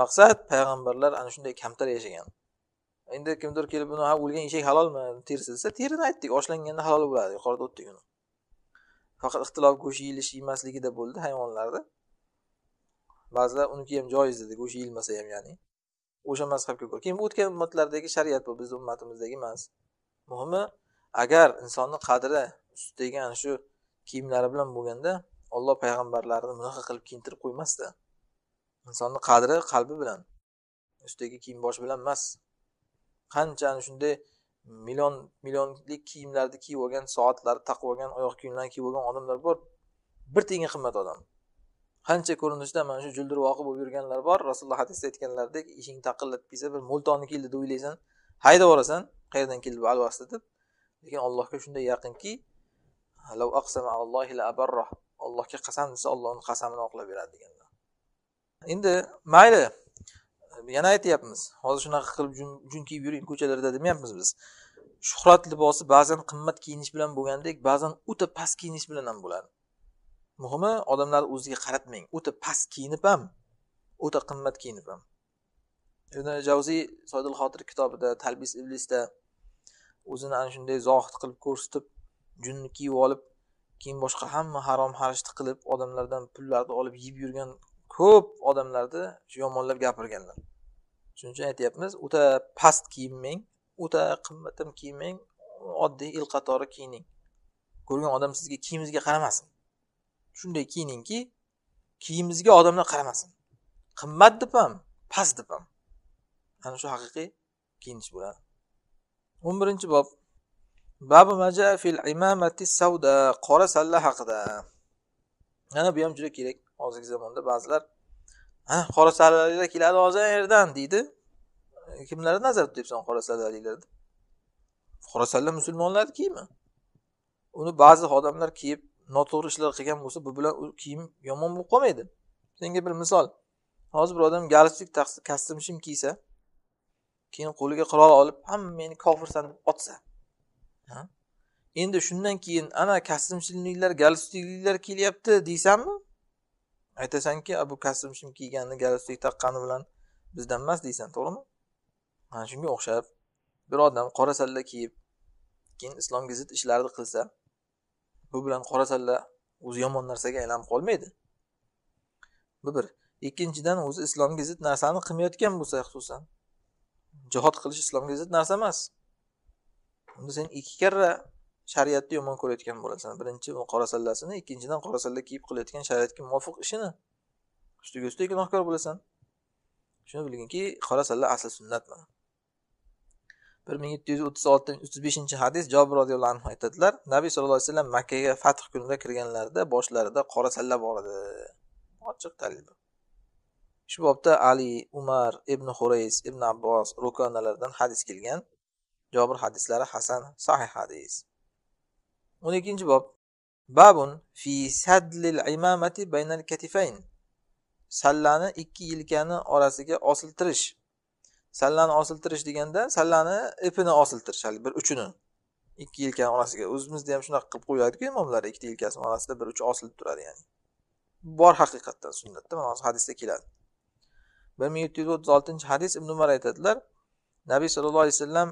maqsad payg'ambarlar ana shunday kamtar yashagan endi kimdir kelib buni ha o'lgan eshak halolmi terisi desa terini aytdik oshlanganda halol bo'ladi yuqorida o'tdik uni faqat ixtilof go'sht yeyilish yemasligida bo'ldi hayvonlarda ba'zilar uniki ham joiz dedi go'sht yeyilmasa ham ya'ni o'sha mazhabga ko'ra keyin bu o'tgan ummatlardagi shariat bu bizni ummatimizdagi emas muhimi agar insonni qadri ustidagi ana shu kiyimlari bilan bo'lganda olloh payg'ambarlarini bunaqa qilib kiyintirib qo'ymasdi insonni qadri qalbi bilan ustidagi kiyim bosh bilan emas qancha ana shunday million millionlik kiyimlarni kiyib olgan soatlarni taqib olgan oyoq kiyimlarni kiyib olgan odamlar bor bir tiyinga qimmat odam qancha ko'rinishda mana shu juldirvoqi bo'lib yurganlar bor rasululloh hadisda aytganlaridek ishing taqillatib kelsa bir mo'ltonni keldi deb o'ylaysan haydab yuborasan qayerdan keldi bu alvasti deb lekin allohga shunday yaqinki allohga qasam desa ollohni qasamini oqlab beradi deganlar endi mayli yana aytyapmiz hozir shunaqa qilib jun kiyib yuring ko'chalarda demayapmiz biz shuhrat libosi ba'zan qimmat kiyinish bilan bo'lgandek ba'zan o'ta past kiyinish bilan ham bo'ladi muhimi odamlar o'ziga qaratmang o'ta past kiyinib ham o'ta qimmat kiyinib ham ibn javziy sodil xotir kitobida talbis iblisda o'zini ana shunday zohid qilib ko'rsatib junni kiyib olib keyin boshqa hamma harom harishni qilib odamlardan pullarni olib yeb yurgan ko'p odamlarni yomonlab gapirganlar shuning uchun aytyapmiz o'ta past kiyinmang o'ta qimmat ham kiyinmang oddiy il qatori kiyining ko'rgan odam sizga kiyimingizga qaramasin shunday kiyiningki kiyimizga odamlar qaramasin qimmat deb ham past deb ham ana shu haqiqiy kiyinish bo'ladi o'n birinchi bob babu maja fil imamati savda qora salla haqida mana bu ham juda kerak hozirgi zamonda ba'zilar qora sallalilar keladi hozir yerdan deydi e, kimlarni nazarda tutyapsan qora sallalilarni qora salla musulmonlarni kiyimi uni ba'zi odamlar kiyib noto'g'ri ishlar qilgan bo'lsa bu bilan u kiyim yomon bo'lib qolmaydi senga bir misol hozir bir odam galstuk kostyum shim kiysa keyin qo'liga qurol olib hamma meni kofirsan deb otsa endi shundan keyin ana kostyumchiliklar galstukliklar kelyapti deysanmi aytasanki bu kostyum shim kiyganni galstuk taqqani bilan bizdan emas deysan to'g'rimi mana shunga o'xshab bir odam qora salla kiyib keyin islomga zid ishlarni qilsa bu bilan qora salla o'zi yomon narsaga aylanib qolmaydi bu bir ikkinchidan o'zi islomga zid narsani qilmayotgan bo'lsa xususan jihod qilish islomga zid narsa emas unda sen ikki karra shariatni yomon ko'rayotgan bo'lasan birinchi qora sallasini ikkinchidan qora salla kiyib qilayotgan shariatga muvofiq ishini ustiga ustak gunohkor bo'lasan shuni bilginki qora salla asli sunnat mana bir ming yetti yuz o'ttiz oltinchi o'ttiz beshinchi hadis jobir roziyallohu anhu aytadilar nabiy sallallohu alayhi vasallam makkaga fath kunida kirganlarida boshlarida qora salla bor edi ochiq dalil shu bobda ali umar ibn xurays ibn abbos rukonalardan hadis kelgan jobir hadislari hasan sahih hadis o'n ikkinchi bob babun fi sadlil imamati baynal katifayn sallani ikki yelkani orasiga osiltirish sallani osiltirish deganda sallani ipini osiltirish haligi bir uchini ikki yelkani orasiga o'zimizda ham shunaqa qilib qo'yadiku imomlar ikkita yelkasini orasida bir uchi osilib turadi ya'ni bor haqiqatdan sunnatda mana hozir hadisda keladi bir ming yetti yuz o'ttiz oltinchi hadis ibn umar aytadilar nabiy sallallohu alayhi vasallam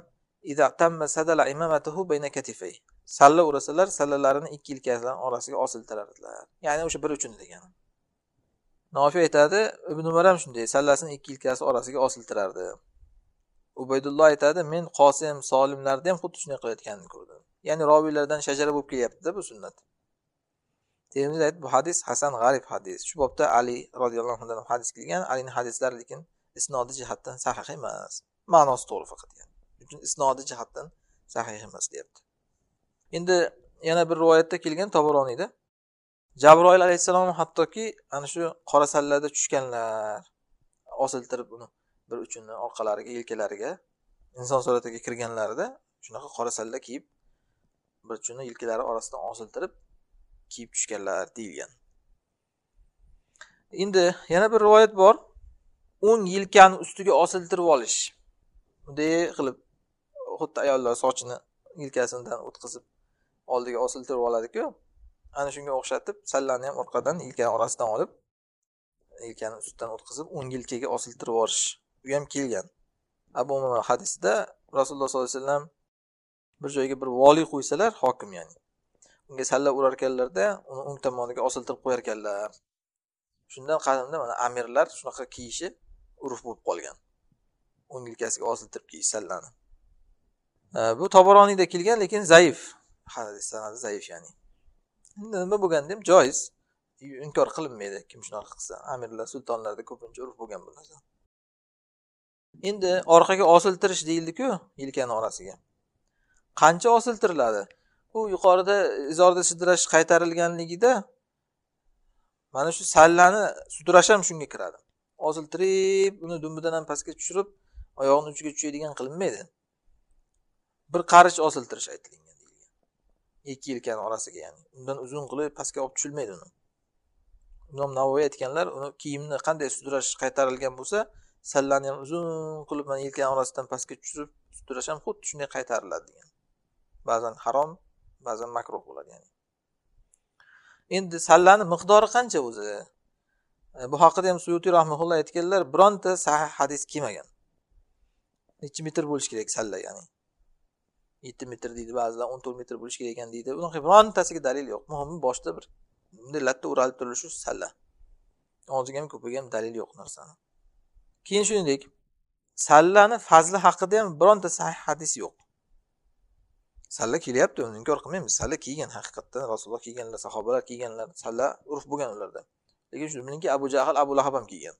salla o'rasalar sallalarini ikki yelkasidan orasiga osiltirardilar ya'ni o'sha bir uchini degani nofiy aytadi ibn umar ham shunday sallasini ikki yelkasi orasiga osiltirardi ubaydulloh aytadi men qosim solimlarni ham xuddi shunday qilayotganini ko'rdim ya'ni roviylardan shajara bo'lib kelyaptida bu sunnat termiz aytdi bu hadis hasan g'arib hadis shu bobda ali roziyallohu anhudan hadis kelgan alini hadislari lekin isnodi jihatdan sahih emas ma'nosi to'g'ri faqat yani. uchun isnodi jihatdan sahih emas deyapti endi yana bir rivoyatda kelgan toboroniyda jabroil alayhissalom hattoki ana shu qora sallada tushganlar osiltirib uni bir uchini orqalariga yelkalariga inson suratiga kirganlarida shunaqa qora salla kiyib bir uchini yelkalari orasidan osiltirib kiyib tushganlar deyilgan endi yana bir rivoyat bor o'ng yelkani ustiga osiltirib olish bunday qilib xuddi ayollar sochini yelkasidan o'tkazib oldiga osiltirib oladiku ana shunga o'xshatib sallani ham orqadan yelkani orasidan olib yelkani ustidan o'tkazib o'ng yelkaga osiltirib yuborish u ham kelgan abu hadisida rasululloh sollallohu alayhi vasallam bir joyga bir voliy qo'ysalar hokim ya'ni unga salla urar ekanlarda uni o'ng tomoniga osiltirib qo'yar ekanlar shundan qadimda mana amirlar shunaqa kiyishi urf bo'lib qolgan o'ng yelkasiga osiltirib kiyish sallani bu toboroniyda kelgan lekin zaif hadis sanadi zaif ya'ni nima bo'lganda ham joiz inkor qilinmaydi kim shunaqa qilsa amirlar sultonlarda ko'pincha urf bo'lgan bu narsa endi orqaga osiltirish deyildiku yelkani orasiga qancha osiltiriladi bu yuqorida izorda sudrash qaytarilganligida mana shu sallani sudrash ham shunga kiradi osiltirib uni dumbidan ham pastga tushirib oyog'ini uchiga tushaydigan qilinmaydi bir qarich osiltirish aytilgan ikki yelkani orasiga ya'ni undan uzun qilib pastga olib tushilmaydi uni imom navoiy aytganlar uni kiyimni qanday sudrash qaytarilgan bo'lsa sallani ham uzun qilib mana yelkani orasidan pastga tushirib sudrash ham xuddi shunday qaytariladi degan ba'zan harom ba'zan makruh bo'ladi ya'ni endi sallani miqdori qancha o'zi e, bu haqida ham suyuti rahmaulloh aytganlar bironta sahih hadis kelmagan nechi metr bo'lishi kerak salla ya'ni yetti metr deydi ba'zilar o'n to'rt metr bo'lishi kerak ekan deydi buni birontasiga dalil yo'q muhimi boshida bir bunday latta o'ralib turilishi salla oziga ham ko'piga ham dalil yo'q narsani keyin shuningdek sallani fazli haqida ham bironta sahih hadis yo'q salla kelyapti uni inkor qilmaymiz salla kiygan haqiqatdan rasululloh kiyganlar sahobalar kiyganlar salla urf bo'lgan ularda lekin shuni bilingki abu jahl abu lahab ham kiygan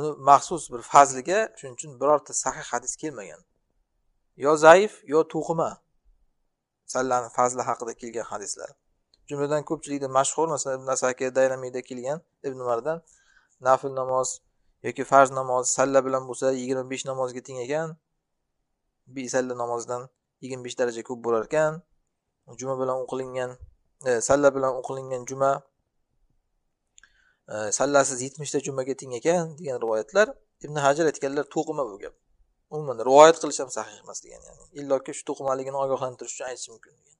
uni maxsus bir fazliga shuning uchun birorta sahih hadis kelmagan yo zaif yo to'qima sallani fazli haqida kelgan hadislar jumladan ko'pchilikda mashhur masalan ibn asakir daylamiyda kelgan ibn umardan nafl namoz yoki farz namoz salla bilan bo'lsa yigirma besh namozga teng ekan salla namozidan yigirma besh daraja ko'p bo'lar ekan juma bilan o'qilingan e, salla bilan o'qilingan juma e, sallasiz yetmishta jumaga teng ekan degan rivoyatlar ibn hajar aytganlar to'qima bu gap umuman rivoyat qilish ham sahih emas degan ya'ni illoki shu to'qimaligini ogohlantirish uchun aytish mumkin degan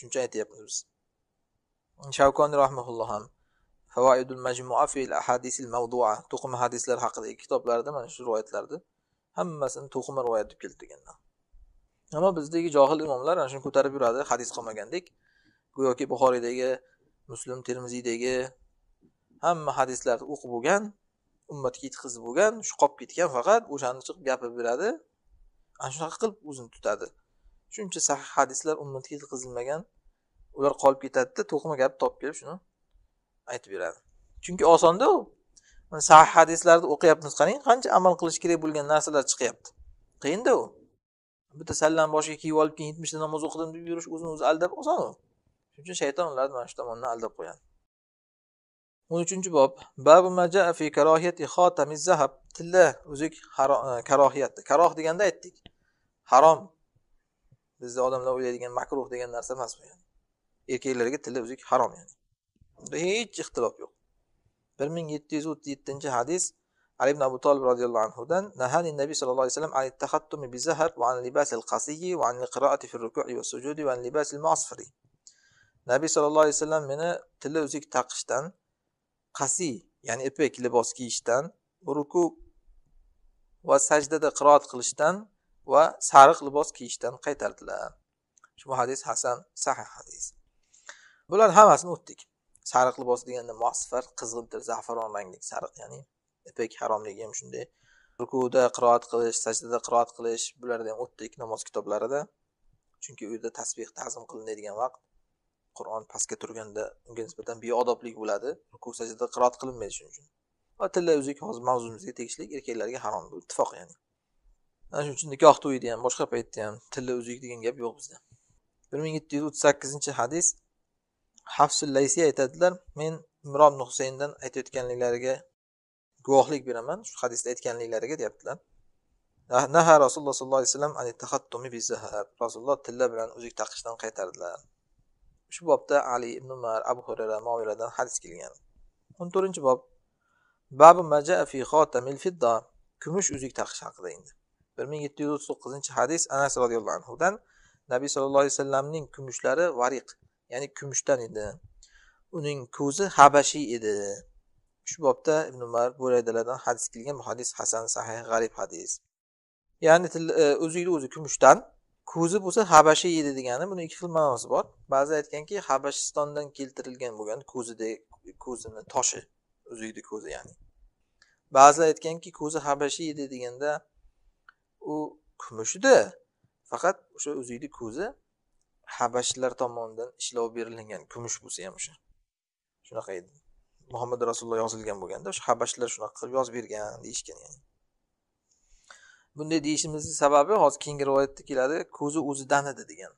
shuncha aytyapmiz biz shavkoni rahmaulloh ham favoidul majmua fil ahadisil mavdua to'qima hadislar haqidagi kitoblarida mana shu rivoyatlarni hammasini to'qima rivoyat deb keltirganlar ammo bizdagi johil imomlar ana shuni ko'tarib yuradi hadis qilmagandek go'yoki buxoriydagi muslim termiziydagi hamma hadislarni o'qib bo'lgan ummatga yetkazib bo'lgan shu qolib ketgan faqat o'shani chiqib gapirib beradi ana shunaqa qilib o'zini tutadi shuncha sahih hadislar ummatga yetkazilmagan ular qolib ketadida to'qima gap topib kelib shuni aytib beradi chunki osonda u sahih hadislarni o'qiyapmiz qarang qancha amal qilish kerak bo'lgan narsalar chiqyapti qiyinda u bitta sallani boshiga kiyib olib keyin yetmishta namoz o'qidim deb yurish o'zini o'zi aldab oson u shuning uchun shayton ularni mana shu tomondan aldab qo'yadi 13 bob babu maja fi karohiyati xotamiz zahab tilla uzuk e, karohiyat karoh deganda aytdik harom bizda odamlar o'ylaydigan makruh degan narsa emas bu yani. erkaklarga tilla uzuk harom ya'ni bunda hech ixtilof yo'q bir ming yetti yuz o'ttiz yettinchi hadis ali ibn abu tolib roziyallohu anhudan nahani nabiy sallallohu alayhi vasallam anit tahattumi bi zahab va an al qasiyi va an qiraati fi ruku'i va sujudi va an al mu'asfiri nabiy sallallohu alayhi vasallam meni tilla uzuk taqishdan qasiy ya'ni ipak libos kiyishdan ruku va sajdada qiroat qilishdan va sariq libos kiyishdan qaytardilar ushbu hadis hasan sahih hadis bular hammasini o'tdik sariq libos deganda mosfar qizg'intir zafaron rangli sariq ya'ni ipak haromligi ham shunday rukuda qiroat qilish sajdada qiroat qilish bularni ham o'tdik namoz kitoblarida chunki yerda tasbeh ta'zim qilinadigan vaqt qur'on pastga turganda unga nisbatan beodoblik bo'ladi ruku sajdada qiroat qilinmaydi shuning uchun va tilla uzuk hozir mavzumizga tegishli erkaklarga harom bu ittifoq ya'ni ana shuning uchun nikoh to'yida ham boshqa paytda ham tilla uzuk degan gap yo'q bizda bir ming yetti yuz o'ttiz sakkizinchi hadis hafsul laysiy aytadilar men mirob husayndan aytayotganliklariga guvohlik beraman shu hadisda aytganliklariga deyaptilar naha rasululloh sollallohu alayhi vasallam rasululloh tilla bilan uzuk taqishdan qaytardilar shu bobda ali ibn umar abu hurayra moviradan hadis kelgan o'n to'rtinchi bob babu maja fi xotamil fidda kumush uzuk taqish haqida endi bir ming yetti yuz o'ttiz to'qqizinchi hadis anas roziyallohu anhudan nabiy sallallohu alayhi vasallamning kumushlari variq ya'ni kumushdan edi uning ko'zi habashiy edi shu bobda ibn umar buraydalardan hadis kelgan bu hadis hasan sahih g'arib hadis ya'ni uzukni e, o'zi kumushdan ko'zi bo'lsa habashiy edi degani buni ikki xil ma'nosi bor ba'zi aytganki habashistondan keltirilgan bo'lgan ko'zida ko'zini toshi o'zigni ko'zi ya'ni ba'zilar aytganki ko'zi habashiy edi deganda u kumushda faqat o'sha o'zigni ko'zi habashlar tomonidan ishlov berilgan kumush bo'lsa ham o'sha shunaqa edi muhammad rasululloh yozilgan bo'lganda o'sha habashlar shunaqa qilib yozib bergan deyishgan ya'ni bunday deyishimizni sababi hozir keyingi rivoyatda keladi ko'zi o'zidan edi degan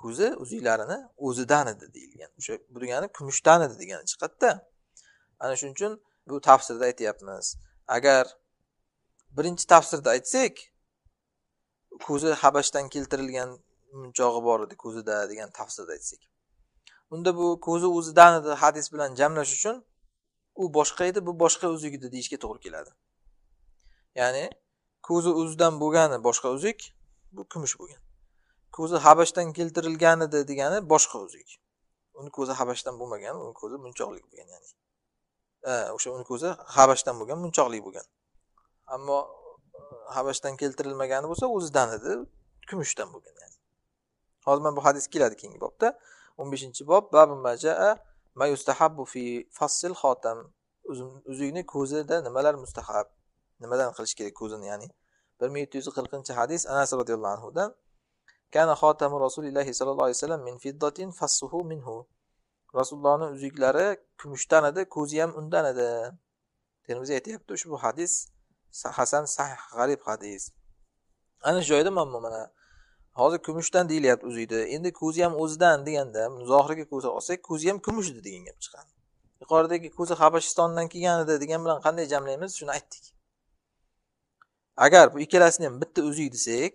ko'zi uzuklarini o'zidan edi deyilgan o'sha bu degani kumushdan edi degani chiqadida ana shuning uchun bu tafsirda aytyapmiz agar birinchi tafsirda aytsak ko'zi habashdan keltirilgan munchog'i bor edi ko'zida degan tafsirda aytsak unda bu ko'zi o'zidan edi hadis bilan jamlash uchun u boshqa edi bu boshqa edi deyishga to'g'ri keladi ya'ni ko'zi o'zidan bo'lgani boshqa uzuk bu kumush bo'lgan ko'zi habashdan edi degani boshqa uzuk uni ko'zi habashdan bo'lmagan uni ko'zi munchoqlik bo'lgan ya'ni o'sha uni ko'zi habashdan bo'lgan munchoqlik bo'lgan ammo e, habashdan keltirilmagani bo'lsa o'zidan edi kumushdan bo'lgan ya'ni hozir mana bu hadis keladi keyingi bobda o'n beshinchi bob mayustahabbu fi fassil xotam uzukni ko'zida nimalar mustahab nimadan qilish kerak ko'zini ya'ni bir ming yetti yuz qirqinchi hadis anas roziyallohu anhudan kana xotamu rasulillahi sollallohu alayhi vasallam min fiddatin fassuhu minhu rasulullohni uzuklari kumushdan edi ko'zi ham undan edi termiziy aytyapti ushbu hadis hasan sahih g'arib hadis ana shu joyda mana mana hozir kumushdan deyilyapti uzukni endi ko'zi ham o'zidan deganda zohiriga ko'zi olsak ko'zi ham kumushdi degan gap chiqadi yuqoridagi ko'zi habashistondan kelgan edi degan bilan qanday jamlaymiz shuni aytdik agar bu ikkalasini ham bitta uzuk desak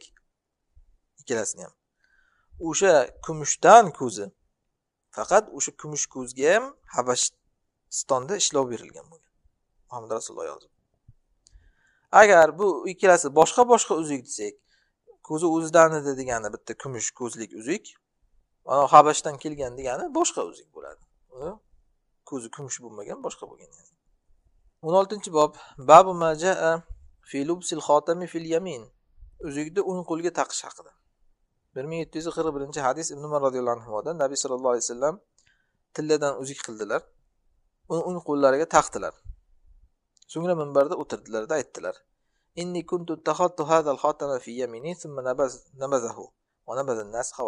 ikkalasini ham o'sha kumushdan ko'zi faqat o'sha kumush ko'zga ham habashistonda ishlov berilgan bo'lgan muhammad rasululloh yozib agar bu ikkalasi boshqa boshqa uzuk desak ko'zi o'zidan edi degani bitta kumush ko'zlik uzuk ana habashdan kelgan degani boshqa uzuk bo'ladi ko'zi kumush bo'lmagan boshqa bo'lgan o'n oltinchi bob babu majaa filubsil xotami fil yamin uzukni o'ng qo'lga taqish haqida bir ming yetti yuz qirq birinchi hadis ibn umar roziyallohu anhudan nabiy sallallohu alayhi vasallam tilladan uzuk qildilar uni o'ng qo'llariga taqdilar so'ngra minbarda o'tirdilarda aytdilar inni kuntu tahattu thumma nas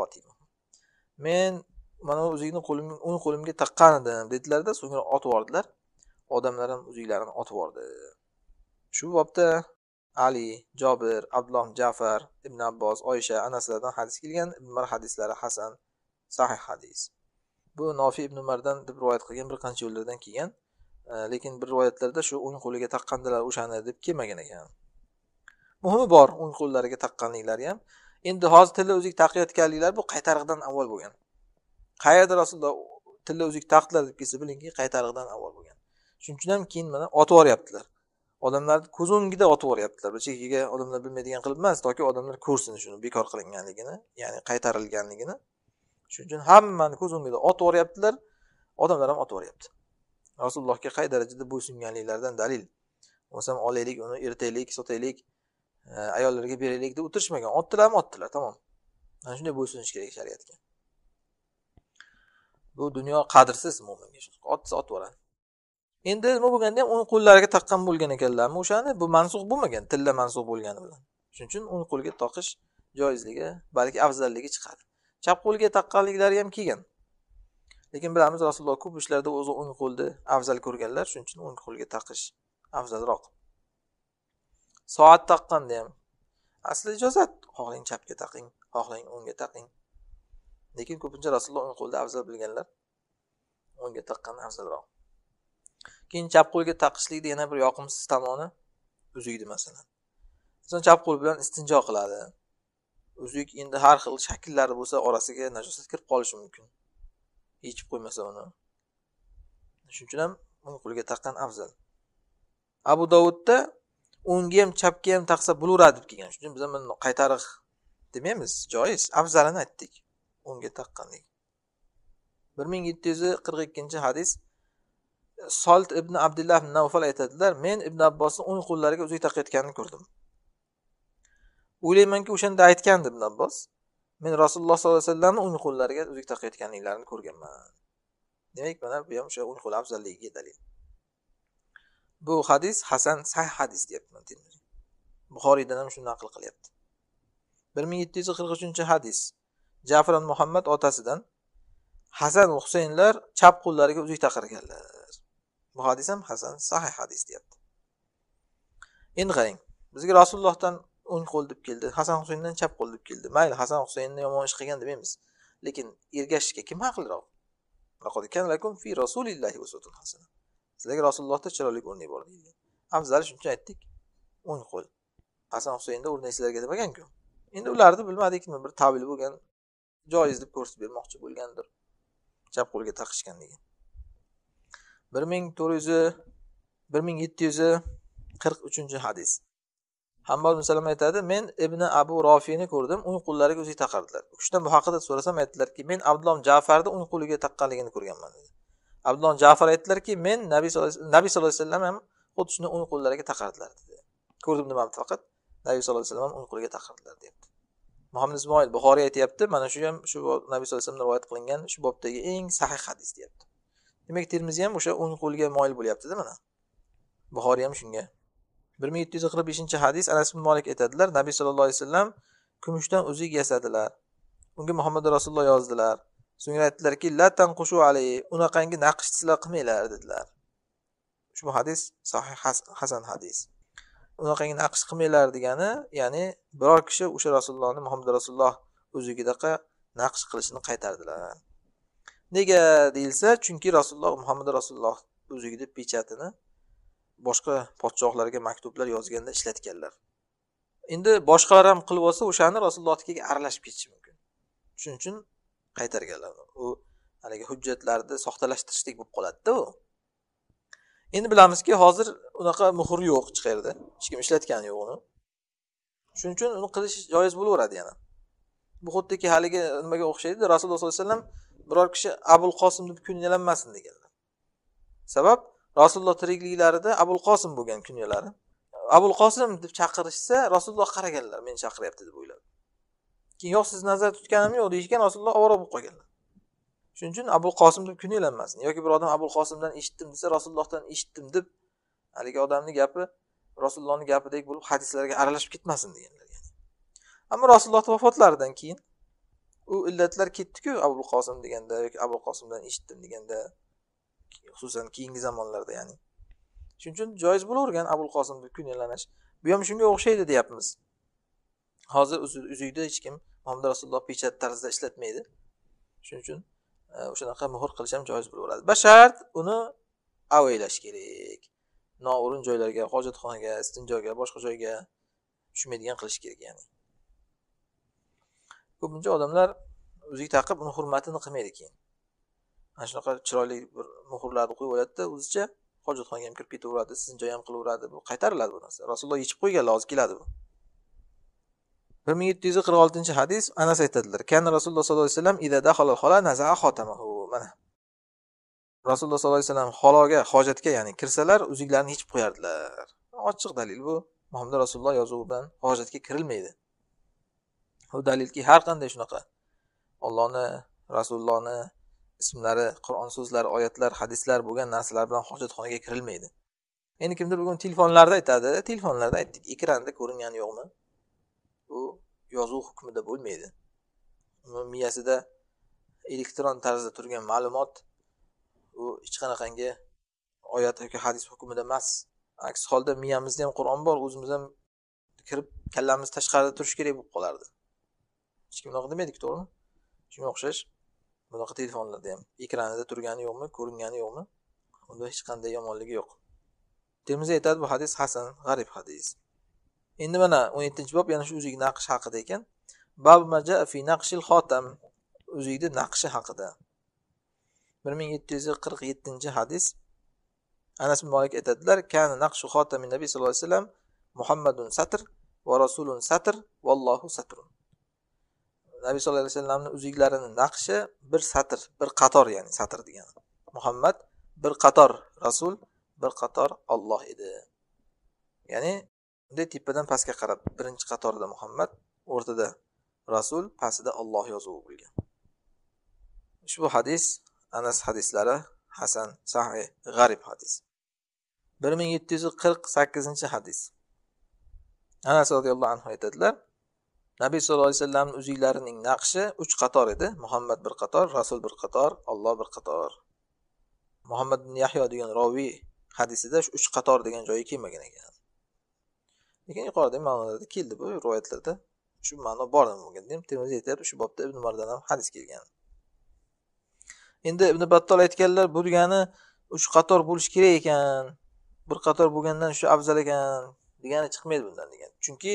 men mana bu uzukni qo'limga o'ng qo'limga taqqan edim dedilarda so'ngra otib yubordilar odamlar ham uzuklarini otib yubordi Shu bobda Ali, Jobir, Abdulloh Ja'far, Ibn Abbos, Oysha, Anaslardan hadis kelgan, Ibn Umar hadislari hasan, sahih hadis. Bu Nofi ibn Umardan deb rivoyat qilgan bir qancha yo'llardan kelgan. E, lekin bir rivoyatlarda shu o'ng qo'liga taqqandilar o'shani deb kelmagan ekan. Muhimi bor, o'ng qo'llariga taqqanliklari ham. Endi hozir tilla o'zik taqayotganliklar bu qaytariqdan avval bo'lgan. Qayerda Rasululloh tilla o'zik taqdilar deb kelsa, bilingki, qaytariqdan avval bo'lgan. Shuning uchun ham keyin mana otib yuboryaptilar. odamlarni ko'z o'ngida otib yuboryaptilar bir chekkaga odamlar bilmaydigan qilib emas toki odamlar ko'rsin shuni bekor qilinganligini ya'ni qaytarilganligini shuning uchun hammani ko'z o'ngida otib yuboryaptilar odamlar ham otib yuboryapti rasulullohga qay darajada bo'ysunganliklaridan dalil bo'lmasam olaylik uni eritaylik sotaylik e, ayollarga beraylik deb o'tirishmagan otdilarmi otdilar tamom mana shunday bo'ysunish kerak shariatga bu dunyo qadrsiz mo'minga otsa otib yuboradi endi nima bo'lganda ham o'ng qo'llariga taqqan bo'lgan ekanlarmi o'shani bu mansux bo'lmagan tilla mansux bo'lgani bilan shuning uchun o'ng qo'lga taqish joizligi balki afzalligi chiqadi chap qo'lga taqqanliklari ham kelgan lekin bilamiz rasululloh ko'p ishlarda o'zi o'ng qo'lni afzal ko'rganlar shuning uchun o'ng qo'lga taqish afzalroq soat taqqanda ham asli ijozat xohlang chapga taqing xohlang o'ngga taqing lekin ko'pincha rasululloh o'ng qo'lda afzal bilganlar o'ngga taqqan afzalroq keyin chap qo'lga taqishlikni yana bir yoqimsiz tomoni uzukni masalan inson chap qo'l bilan istinjo qiladi uzuk endi har xil shakllari bo'lsa orasiga najosat kirib qolishi mumkin yechib qo'ymasa uni shuning uchun ham o'ng qo'lga taqqan afzal abu dovudda o'ngga ham chapga ham taqsa bo'laveradi deb kelgan shuning uchun biz ham qaytariq demaymiz joiz afzalini aytdik o'ngga taqqanlik bir ming yetti yuz qirq ikkinchi hadis solt ibn abdullah ibn navfal aytadilar men ibn abbosni o'ng qo'llariga uzuk taqayotganini ko'rdim o'ylaymanki o'shanda aytgandi ibn abbos men rasululloh sollallohu alayhi vasallamni o'ng qo'llariga uzuk taqayotganliklarini ko'rganman demak mana bu ham o'sha o'ng qo'l afzalligiga dalil bu hadis hasan sahih hadis deyapti buxoriydan ham shuni naql qilyapti bir ming yetti yuz qirq uchinchi hadis jafran muhammad otasidan hasan va husaynlar chap qo'llariga uzuk taqirganlar bu hadis ham hasan sahih hadis deyapti endi qarang bizga rasulullohdan o'ng qo'l deb keldi hasan husayndan chap qo'l deb keldi mayli hasan husaynni yomon ish qilgan demaymiz lekin ergashishga kim haqliroq fi sizlarga rasulullohda chiroyli o'rnak bor deyilgan afzali shuncha aytdik o'ng qo'l hasan husaynni o'rnak sizlarga demaganku endi ularni bilmadikmi bir tabil bo'lgan joiz deb ko'rsatib bermoqchi bo'lgandir chap qo'lga taqishgan degan bir ming to'rt yuz bir ming yetti yuz qirq uchinchi hadis hambo ibn aytadi men ibn abu rofiyni ko'rdim uning qo'llariga o'ziga taqardilar u kishidan bu haqida so'rasam aytdilarki men abdulom jafarni uning qo'liga taqqanligini ko'rganman dedi abdulom jafar aytdilarki men nabiy sallallohu alayhi vasallam ham xuddi shuni uning qo'llariga taqardilar dedi ko'rdim demabdi faqat nabiy sallallohu alayhi vasallam ham qo'liga taqardilar deyapti muhammad ismoil buxoriy aytyapti mana shu ham shu nabiy sallallohu alayhi vasallam rivoyat qilingan shu bobdagi eng sahih hadis deyapti demak termiziy ham o'sha o'ng qo'lga moyil bo'lyaptida mana buxoriy ham shunga bir ming yetti yuz qirq beshinchi hadis anas ibn molik aytadilar nabiy sallallohu alayhi vasallam kumushdan uzuk yasadilar unga muhammad rasululloh yozdilar so'ngra aytdilarki la qushu alay unaqangi naqsh sizlar qilmanglar dedilar ushbu hadis sahih hasan hadis unaqangi naqsh qilmanglar degani ya'ni biror kishi o'sha rasulullohni muhammad rasululloh uzugidaqa naqsh qilishini qaytardilar nega deyilsa chunki rasululloh muhammad rasululloh o'zigini pechatini boshqa podshohlarga maktublar yozganda ishlatganlar endi boshqalar ham qilib olsa o'shani rasulullohnikiga aralashib ketishi mumkin shuning uchun qaytarganlar u haligi hujjatlarni soxtalashtirishlik bo'lib qoladida u endi bilamizki hozir unaqa muhr yo'q hech qayerda hech kim ishlatgani yo'q uni shuning uchun uni qilish joiz bo'laveradi yana bu xuddiki haligi nimaga o'xshaydi rasululloh sollallohu alayhi vasallam biror kishi abul qosim deb kunyalanmasin deganlar sabab rasululloh tirikliklarida abul qosim bo'lgan kunyalari abul qosim deb chaqirishsa rasululloh qaraganlar meni chaqiryapti deb o'yladi keyin yo'q sizni nazarda tutganim yo'q deyishgan rasululloh ovora bo'lib qolganlar shuning uchun abul qosim deb kunyalanmasin yoki bir odam abul qosimdan eshitdim desa rasulullohdan eshitdim deb haligi odamni gapi rasulullohni gapidek bo'lib hadislarga aralashib ketmasin deganlar ammo rasulullohni vafotlaridan keyin u illatlar ketdiku abu qosim deganda yoki abu qosimdan eshitdim deganda xususan keyingi zamonlarda ya'ni shuning uchun joiz bo'lavergan abul qosim kunyalanish bu ham shunga o'xshaydi deyapmiz hozir uzukda hech kim muhammad rasululloh pechat tarzida ishlatmaydi shuning uchun e, o'shanaqa muhr qilish ham joiz bo'laveradi bashart uni avaylash kerak noo'rin joylarga hojatxonaga istinjoga boshqa joyga tushmaydigan qilish kerak ya'ni ko'pincha odamlar o'ziga taqib uni hurmatini qilmaydi keyin ana shunaqa chiroyli bir muhrlarni qo'yib oladida o'zicha hojatxonaga ham kirib ketaveradi sizni ham qilaveradi bu qaytariladi bu narsa rasululloh yechib qo'yganlar hozir keladi bu bir ming yetti yuz qirq oltinchi hadis anas aytadilar kana rasululloh sollallohu alayhi vasallam mana rasululloh sollallohu alayhi vasallam haloga hojatga ya'ni kirsalar uzuklarni yechib qo'yardilar ochiq dalil bu muhammad rasululloh yozuvi bilan hojatga kirilmaydi dalilki har qanday shunaqa ollohni rasulullohni ismlari qur'on so'zlari oyatlar hadislar bo'lgan narsalar bilan hojatxonaga kirilmaydi endi kimdir bugun telefonlarda aytadi telefonlarda aytdik ekranda ko'ringani yo'qmi bu yozuv hukmida bo'lmaydi miyasida elektron tarzda turgan ma'lumot u hech qanaqangi oyat yoki hadis hukmida emas aks holda miyamizda ham qur'on bor o'zimiz ham kirib kallamiz tashqarida turishi kerak bo'lib qolardi hech kim unaqa demaydiku to'g'rimi shunga o'xshash bunaqa telefonlarda ham ekranida turgani yo'qmi ko'ringani yo'qmi unda hech qanday yomonligi yo'q termiziy aytadi bu hadis hasan g'arib hadis endi mana o'n yettinchi bob yana shu uzuk naqsh haqida ekan fi naqshil xotam uzukni naqshi haqida bir ming yetti yuz qirq yettinchi hadis anas ibn molik aytadilar kana naqshu xotami nabiy sallallohu alayhi vasallam muhammadun satr va rasulun satr vallohu satrun nabiy sallallohu alayhi vasallamni uzuklarini naqshi bir satr bir qator ya'ni satr degani muhammad bir qator rasul bir qator olloh edi ya'ni bunday tepadan pastga qarab birinchi qatorda muhammad o'rtada rasul pastida olloh yozuvi bo'lgan ushbu hadis anas hadislari hasan sahih g'arib hadis bir ming yetti yuz qirq sakkizinchi hadis anas roziyallohu anhu aytadilar nabiy sallallohu alayhi vasallamni uzuklarining naqshi uch qator edi muhammad bir qator rasul bir qator olloh bir qator muhammad ibn yahyo degan roviy hadisida shu uch qator degan joyi kelmagan ekan lekin yuqoridagi ma'nolarda keldi bu rivoyatlarda shu ma'no bor bo'lgan termiziy aytyapti shu bobda ibn mardan ham hadis kelgan endi ibn battol aytganlar bu degani uch qator bo'lishi kerak ekan bir qator bo'lgandan shu afzal ekan degani chiqmaydi bundan degan chunki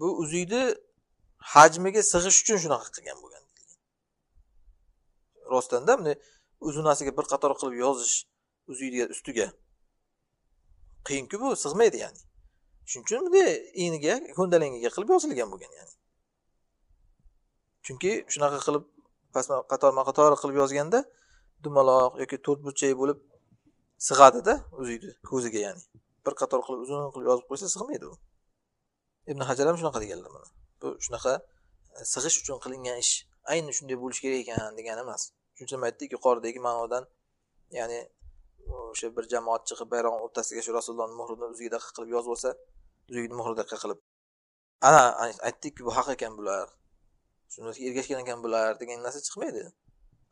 bu uzukni hajmiga sig'ish uchun shunaqa qilgan bo'lgan rostdanda bunday uzunasiga bir qator qilib yozish ustiga qiyinku bu sig'maydi ya'ni shuning uchun bunday iniga ko'ndalangiga qilib yozilgan bo'lgan ya'ni chunki shunaqa qilib pastma qatorma qator qilib yozganda dumaloq yoki to'rtburchak bo'lib sig'adida o'zini ko'ziga ya'ni bir qator qilib uzun qilib yozib qo'ysa sig'maydi u ibn hajar ham shunaqa deganlar mana bu shunaqa e, sig'ish uchun qilingan ish ayni shunday bo'lishi kerak ekan degani emas shuning uchun aytdik yuqoridagi ma'nodan ya'ni o'sha bir jamoat chiqib bayroqni o'rtasiga shu rasulullohni muhrini uziga qilib yozib olsa uzugini muhri qilib ana aytdikki bu haq ekan bular shuni ergashgan ekan bular degan narsa chiqmaydi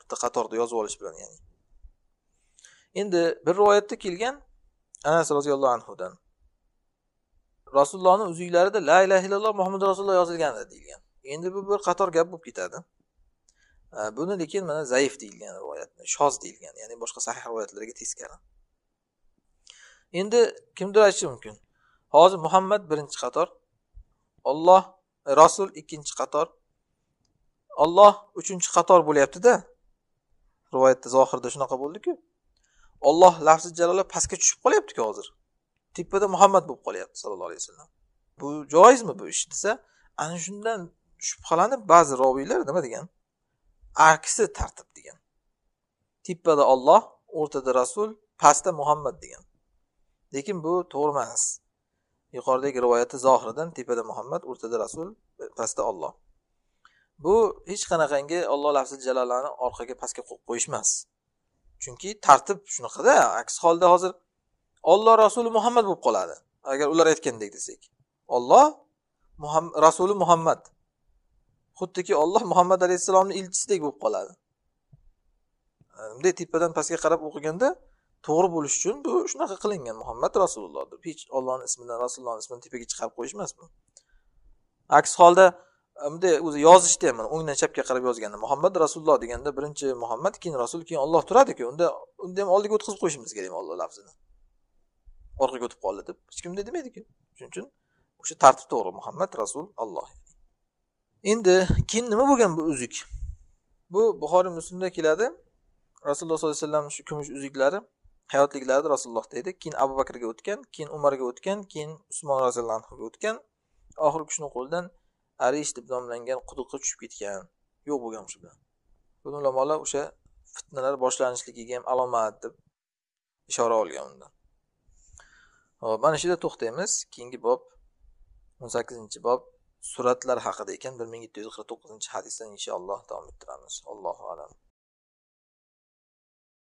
bitta qatorda yozib olish bilan ya'ni endi bir rivoyatda kelgan anas roziyallohu anhudan rasulullohni uzuklarida la illaha illalloh muhammad rasululloh yozilgan deyilgan endi bu bir qator gap bo'lib ketadi buni lekin mana zaif deyilgan rivoyat shoz deyilgan ya'ni boshqa sahih rivoyatlarga teskari endi kimdir aytishi mumkin hozir muhammad birinchi qator olloh rasul ikkinchi qator olloh uchinchi qator bo'lyaptida rivoyatda zohirda shunaqa bo'ldiku olloh lafzi jaloli pastga tushib qolyaptiku hozir tepada muhammad bo'lib qolyapti sallallohu alayhi vasallam bu joizmi bu ish desa ana shundan shubhalanib ba'zi roviylar nima degan aksi tartib degan tepada olloh o'rtada rasul pastda muhammad degan lekin bu to'g'ri emas yuqoridagi rivoyatda zohiridan tepada muhammad o'rtada rasul pastda olloh bu hech qanaqangi olloh lafzi jalolani orqaga pastga qo'yish emas chunki tartib shunaqada aks holda hozir Alloh rasuli Muhammad bo'lib qoladi agar ular aytgandek desak Alloh rasuli Muhammad xuddiki Alloh Muhammad alayhissalomni elchisidek bo'lib qoladi bunday tepadan pastga qarab o'qiganda to'g'ri bo'lish uchun bu shunaqa qilingan Muhammad Rasululloh deb hech Allohning ismidan rasulullohni ismini tepaga chiqarib qo'yish emas bu aks holda e, bunday o'zi yozishda ham o'ngdan chapga qarab yozganda muhammad rasululloh deganda birinchi muhammad keyin rasul keyin olloh turadiku unda unda ham oldiga o'tkazib qo'yishimiz kerak alloh lafzini orqaga o'tib qoldi deb hech kim demadiku shuning uchun o'sha tartib to'g'ri muhammad rasul alloh endi keyin nima bo'lgan bu uzuk bu buxoriy muslimda keladi rasululloh sollallohu alayhi vasallam shu kumush uzuklari hayotliklarida rasulullohda edi keyin abu bakrga o'tgan keyin umarga o'tgan keyin usmon roziyallohu anhuga o'tgan oxiri kishini qo'lidan arish deb nomlangan quduqqa tushib ketgan yo'q bo'lgan shu bilan buni ulamolar o'sha fitnalar boshlanishligiga ham alomat deb ishora olgan undan hop mana shu yerda to'xtaymiz keyingi bob o'n sakkizinchi bob suratlar haqida ekan bir ming yetti yuz qirq to'qqizinchi hadisdan inshaalloh davom ettiramiz allohu alam